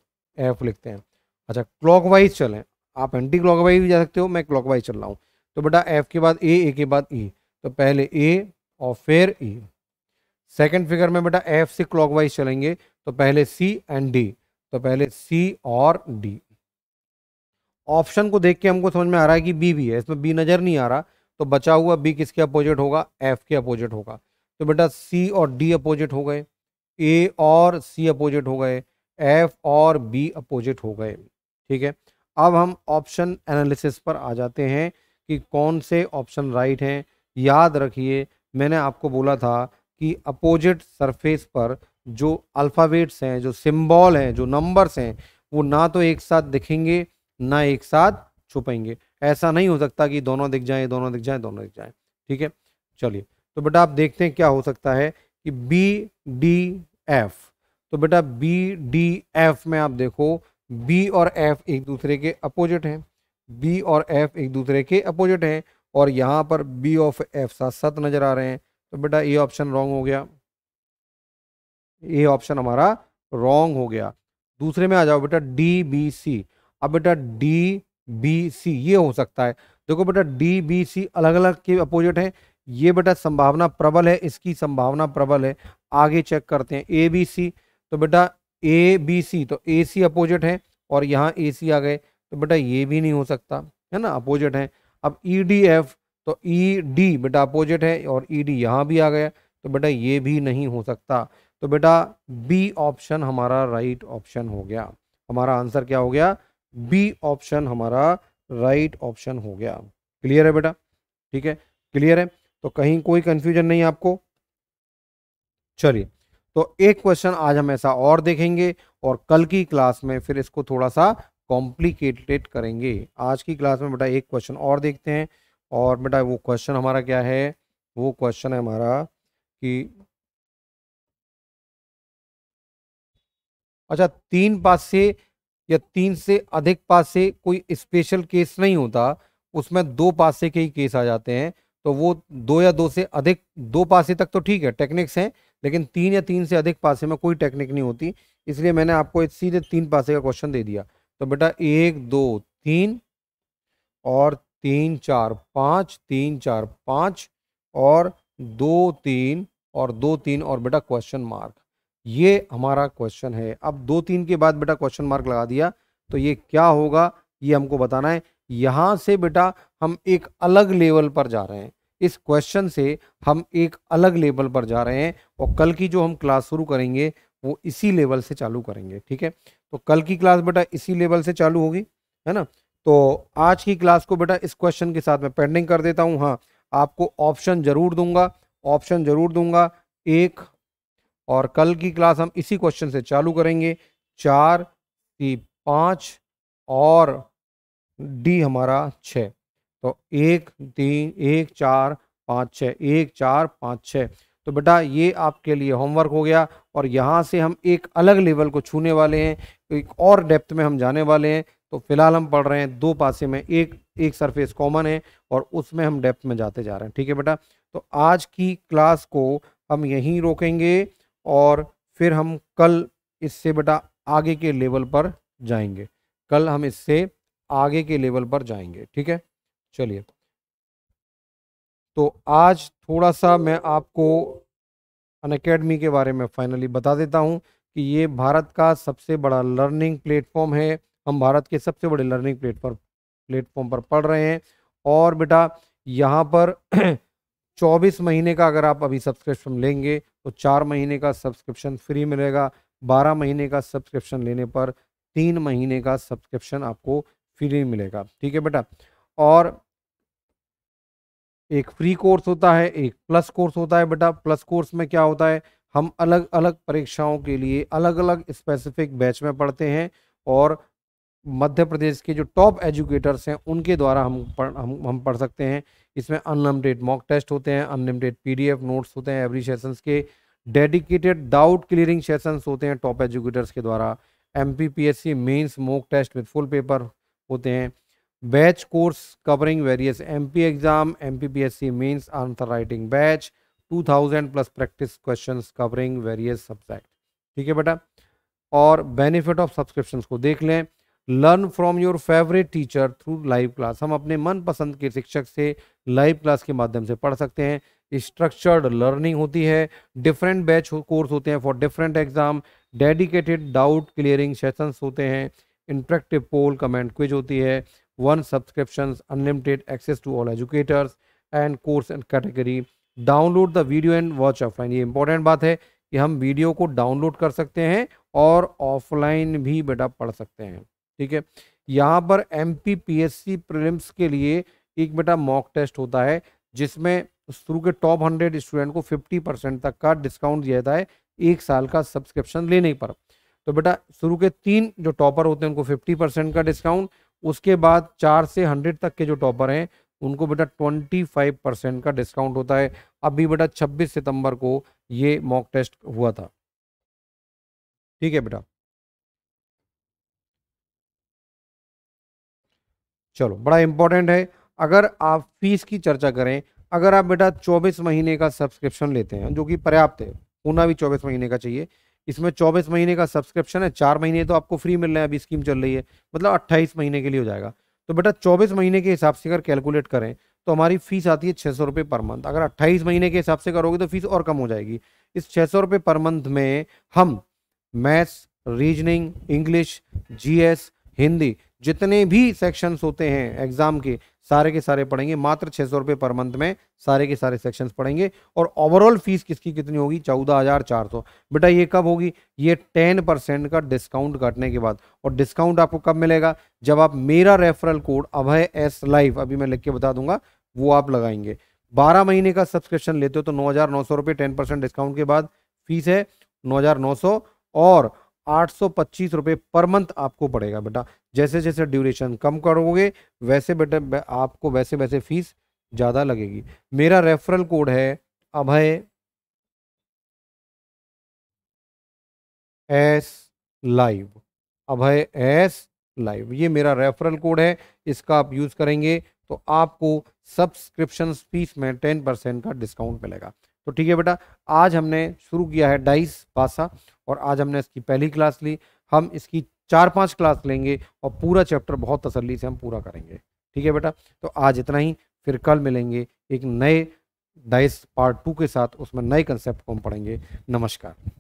एफ लिखते हैं अच्छा क्लॉकवाइज चलें आप एंटी क्लॉकवाइज भी जा सकते हो मैं क्लॉकवाइज चल रहा हूँ तो बेटा एफ के बाद ए ए के बाद ई e, तो पहले ए और फिर ई सेकेंड फिगर में बेटा एफ से क्लॉकवाइज चलेंगे तो पहले सी एंड डी तो पहले सी और डी ऑप्शन को देख के हमको समझ में आ रहा है कि बी भी है इसमें बी नज़र नहीं आ रहा तो बचा हुआ बी किसके अपोजिट होगा एफ के अपोजिट होगा तो बेटा सी और डी अपोजिट हो गए ए और सी अपोजिट हो गए एफ और बी अपोजिट हो गए ठीक है अब हम ऑप्शन एनालिसिस पर आ जाते हैं कि कौन से ऑप्शन राइट हैं याद रखिए मैंने आपको बोला था कि अपोजिट सरफेस पर जो अल्फ़ाबेट्स हैं जो सिंबल हैं जो नंबर्स हैं वो ना तो एक साथ दिखेंगे ना एक साथ छुपेंगे ऐसा नहीं हो सकता कि दोनों दिख जाएं दोनों दिख जाएं दोनों दिख जाएं ठीक है चलिए तो बेटा आप देखते हैं क्या हो सकता है कि बी डी एफ तो बेटा बी डी एफ में आप देखो बी और एफ एक दूसरे के अपोजिट हैं बी और एफ एक दूसरे के अपोजिट हैं और यहाँ पर बी ऑफ एफ साथ साथ नज़र आ रहे हैं तो बेटा ये ऑप्शन रॉन्ग हो गया ये ऑप्शन हमारा रॉन्ग हो गया दूसरे में आ जाओ बेटा डी बी सी अब बेटा डी बी सी ये हो सकता है देखो बेटा डी बी सी अलग अलग के अपोजिट हैं ये बेटा संभावना प्रबल है इसकी संभावना प्रबल है आगे चेक करते हैं ए बी सी तो बेटा ए बी सी तो ए सी अपोजिट है और यहाँ ए सी आ गए तो बेटा ये भी नहीं हो सकता है ना अपोजिट है अब ई डी एफ तो ई e डी बेटा अपोजिट है और ई e डी यहाँ भी आ गया तो बेटा ये भी नहीं हो सकता तो बेटा बी ऑप्शन हमारा राइट ऑप्शन हो गया हमारा आंसर क्या हो गया बी ऑप्शन हमारा राइट ऑप्शन हो गया क्लियर है बेटा ठीक है क्लियर है तो कहीं कोई कन्फ्यूजन नहीं आपको चलिए तो एक क्वेश्चन आज हम ऐसा और देखेंगे और कल की क्लास में फिर इसको थोड़ा सा कॉम्प्लिकेटेड करेंगे आज की क्लास में बेटा एक क्वेश्चन और देखते हैं और बेटा वो क्वेश्चन हमारा क्या है वो क्वेश्चन है हमारा कि अच्छा तीन पास से या तीन से अधिक पास से कोई स्पेशल केस नहीं होता उसमें दो पास से के ही केस आ जाते हैं तो वो दो या दो से अधिक दो पासे तक तो ठीक है टेक्निक्स हैं लेकिन तीन या तीन से अधिक पासे में कोई टेक्निक नहीं होती इसलिए मैंने आपको एक सीधे तीन पासे का क्वेश्चन दे दिया तो बेटा एक दो तीन और तीन चार पाँच तीन चार पाँच और दो तीन और दो तीन और बेटा क्वेश्चन मार्क ये हमारा क्वेश्चन है अब दो तीन के बाद बेटा क्वेश्चन मार्क लगा दिया तो ये क्या होगा ये हमको बताना है यहाँ से बेटा हम एक अलग लेवल पर जा रहे हैं इस क्वेश्चन से हम एक अलग लेवल पर जा रहे हैं और कल की जो हम क्लास शुरू करेंगे वो इसी लेवल से चालू करेंगे ठीक है तो कल की क्लास बेटा इसी लेवल से चालू होगी है ना तो आज की क्लास को बेटा इस क्वेश्चन के साथ मैं पेंडिंग कर देता हूँ हाँ आपको ऑप्शन ज़रूर दूंगा ऑप्शन ज़रूर दूंगा एक और कल की क्लास हम इसी क्वेश्चन से चालू करेंगे चार पाँच और डी हमारा छ तो एक तीन एक चार पाँच छः एक चार पाँच छः तो बेटा ये आपके लिए होमवर्क हो गया और यहाँ से हम एक अलग लेवल को छूने वाले हैं एक और डेप्थ में हम जाने वाले हैं तो फिलहाल हम पढ़ रहे हैं दो पासे में एक एक सरफेस कॉमन है और उसमें हम डेप्थ में जाते जा रहे हैं ठीक है बेटा तो आज की क्लास को हम यहीं रोकेंगे और फिर हम कल इससे बेटा आगे के लेवल पर जाएंगे कल हम इससे आगे के लेवल पर जाएंगे ठीक है चलिए तो आज थोड़ा सा मैं आपको अन अकेडमी के बारे में फाइनली बता देता हूँ कि ये भारत का सबसे बड़ा लर्निंग प्लेटफॉर्म है हम भारत के सबसे बड़े लर्निंग प्लेटफॉर्म प्लेटफॉर्म पर पढ़ रहे हैं और बेटा यहाँ पर 24 महीने का अगर आप अभी सब्सक्रिप्शन लेंगे तो चार महीने का सब्सक्रिप्शन फ्री मिलेगा बारह महीने का सब्सक्रिप्शन लेने पर तीन महीने का सब्सक्रिप्शन आपको फ्री नहीं मिलेगा ठीक है बेटा और एक फ्री कोर्स होता है एक प्लस कोर्स होता है बेटा प्लस कोर्स में क्या होता है हम अलग अलग परीक्षाओं के लिए अलग अलग स्पेसिफिक बैच में पढ़ते हैं और मध्य प्रदेश के जो टॉप एजुकेटर्स हैं उनके द्वारा हम पढ़ हम हम पढ़ सकते हैं इसमें अनलिमिटेड मॉक टेस्ट होते हैं अनलिमिटेड पीडीएफ नोट्स होते हैं एवरी सेशंस के डेडिकेटेड डाउट क्लियरिंग सेशंस होते हैं टॉप एजुकेटर्स के द्वारा M P P S C mains mock test with full paper होते हैं batch course covering various MP exam MPPSC mains answer writing batch 2000 plus practice questions covering various subject ठीक है बेटा और बेनिफिट ऑफ सब्सक्रिप्शन को देख लें learn from your favourite teacher through live class हम अपने मनपसंद के शिक्षक से लाइव क्लास के माध्यम से पढ़ सकते हैं स्ट्रक्चर्ड लर्निंग होती है डिफरेंट बैच कोर्स होते हैं for different exam dedicated doubt clearing sessions होते हैं इंट्रेक्टिव पोल कमेंट क्विज होती है one subscription unlimited access to all educators and course and category download the video and watch offline ये important बात है कि हम वीडियो को डाउनलोड कर सकते हैं और ऑफलाइन भी बेटा पढ़ सकते हैं ठीक है यहाँ पर M P P S C prelims के लिए एक बेटा मॉक टेस्ट होता है जिसमें शुरू के टॉप हंड्रेड स्टूडेंट को फिफ्टी परसेंट तक का डिस्काउंट दिया जाता है एक साल का सब्सक्रिप्शन लेने पर तो बेटा शुरू के तीन जो टॉपर होते हैं उनको फिफ्टी परसेंट का डिस्काउंट उसके बाद चार से हंड्रेड तक के जो टॉपर हैं उनको बेटा ट्वेंटी फाइव परसेंट का डिस्काउंट होता है अभी बेटा छब्बीस सितंबर को ये मॉक टेस्ट हुआ था ठीक है बेटा चलो बड़ा इंपॉर्टेंट है अगर आप फीस की चर्चा करें अगर आप बेटा 24 महीने का सब्सक्रिप्शन लेते हैं जो कि पर्याप्त है होना भी 24 महीने का चाहिए इसमें चौबीस महीने का सब्सक्रिप्शन है चार महीने तो आपको फ्री मिल रहे हैं अभी स्कीम चल रही है मतलब अट्ठाईस महीने के लिए हो जाएगा तो बेटा चौबीस महीने के हिसाब से अगर कैलकुलेट करें तो हमारी फीस आती है छः सौ रुपये पर मंथ अगर अट्ठाईस महीने के हिसाब से करोगे तो फीस और कम हो जाएगी इस छः सौ रुपये पर मंथ में हम मैथ्स रीजनिंग इंग्लिश जी हिंदी जितने भी सेक्शंस होते हैं एग्जाम के सारे के सारे पढ़ेंगे मात्र छः सौ रुपये पर मंथ में सारे के सारे सेक्शंस पढ़ेंगे और ओवरऑल फीस किसकी कितनी होगी चौदह हज़ार चार सौ बेटा ये कब होगी ये टेन परसेंट का डिस्काउंट काटने के बाद और डिस्काउंट आपको कब मिलेगा जब आप मेरा referral code Abhay S live अभी मैं लिख के बता दूंगा वो आप लगाएंगे बारह महीने का सब्सक्रिप्शन लेते हो तो नौ हज़ार नौ सौ रुपये टेन परसेंट डिस्काउंट के बाद फीस है नौ हज़ार नौ सौ और आठ सौ पच्चीस पर मंथ आपको पड़ेगा बेटा जैसे जैसे ड्यूरेशन कम करोगे वैसे बेटा आपको वैसे वैसे फीस ज़्यादा लगेगी मेरा रेफरल कोड है Abhay S live Abhay S live ये मेरा रेफरल कोड है इसका आप यूज़ करेंगे तो आपको सब्सक्रिप्शन फीस में टेन परसेंट का डिस्काउंट मिलेगा तो ठीक है बेटा आज हमने शुरू किया है डाइस भाषा और आज हमने इसकी पहली क्लास ली हम इसकी चार पांच क्लास लेंगे और पूरा चैप्टर बहुत तसल्ली से हम पूरा करेंगे ठीक है बेटा तो आज इतना ही फिर कल मिलेंगे एक नए डाइस पार्ट टू के साथ उसमें नए कंसेप्ट को हम पढ़ेंगे नमस्कार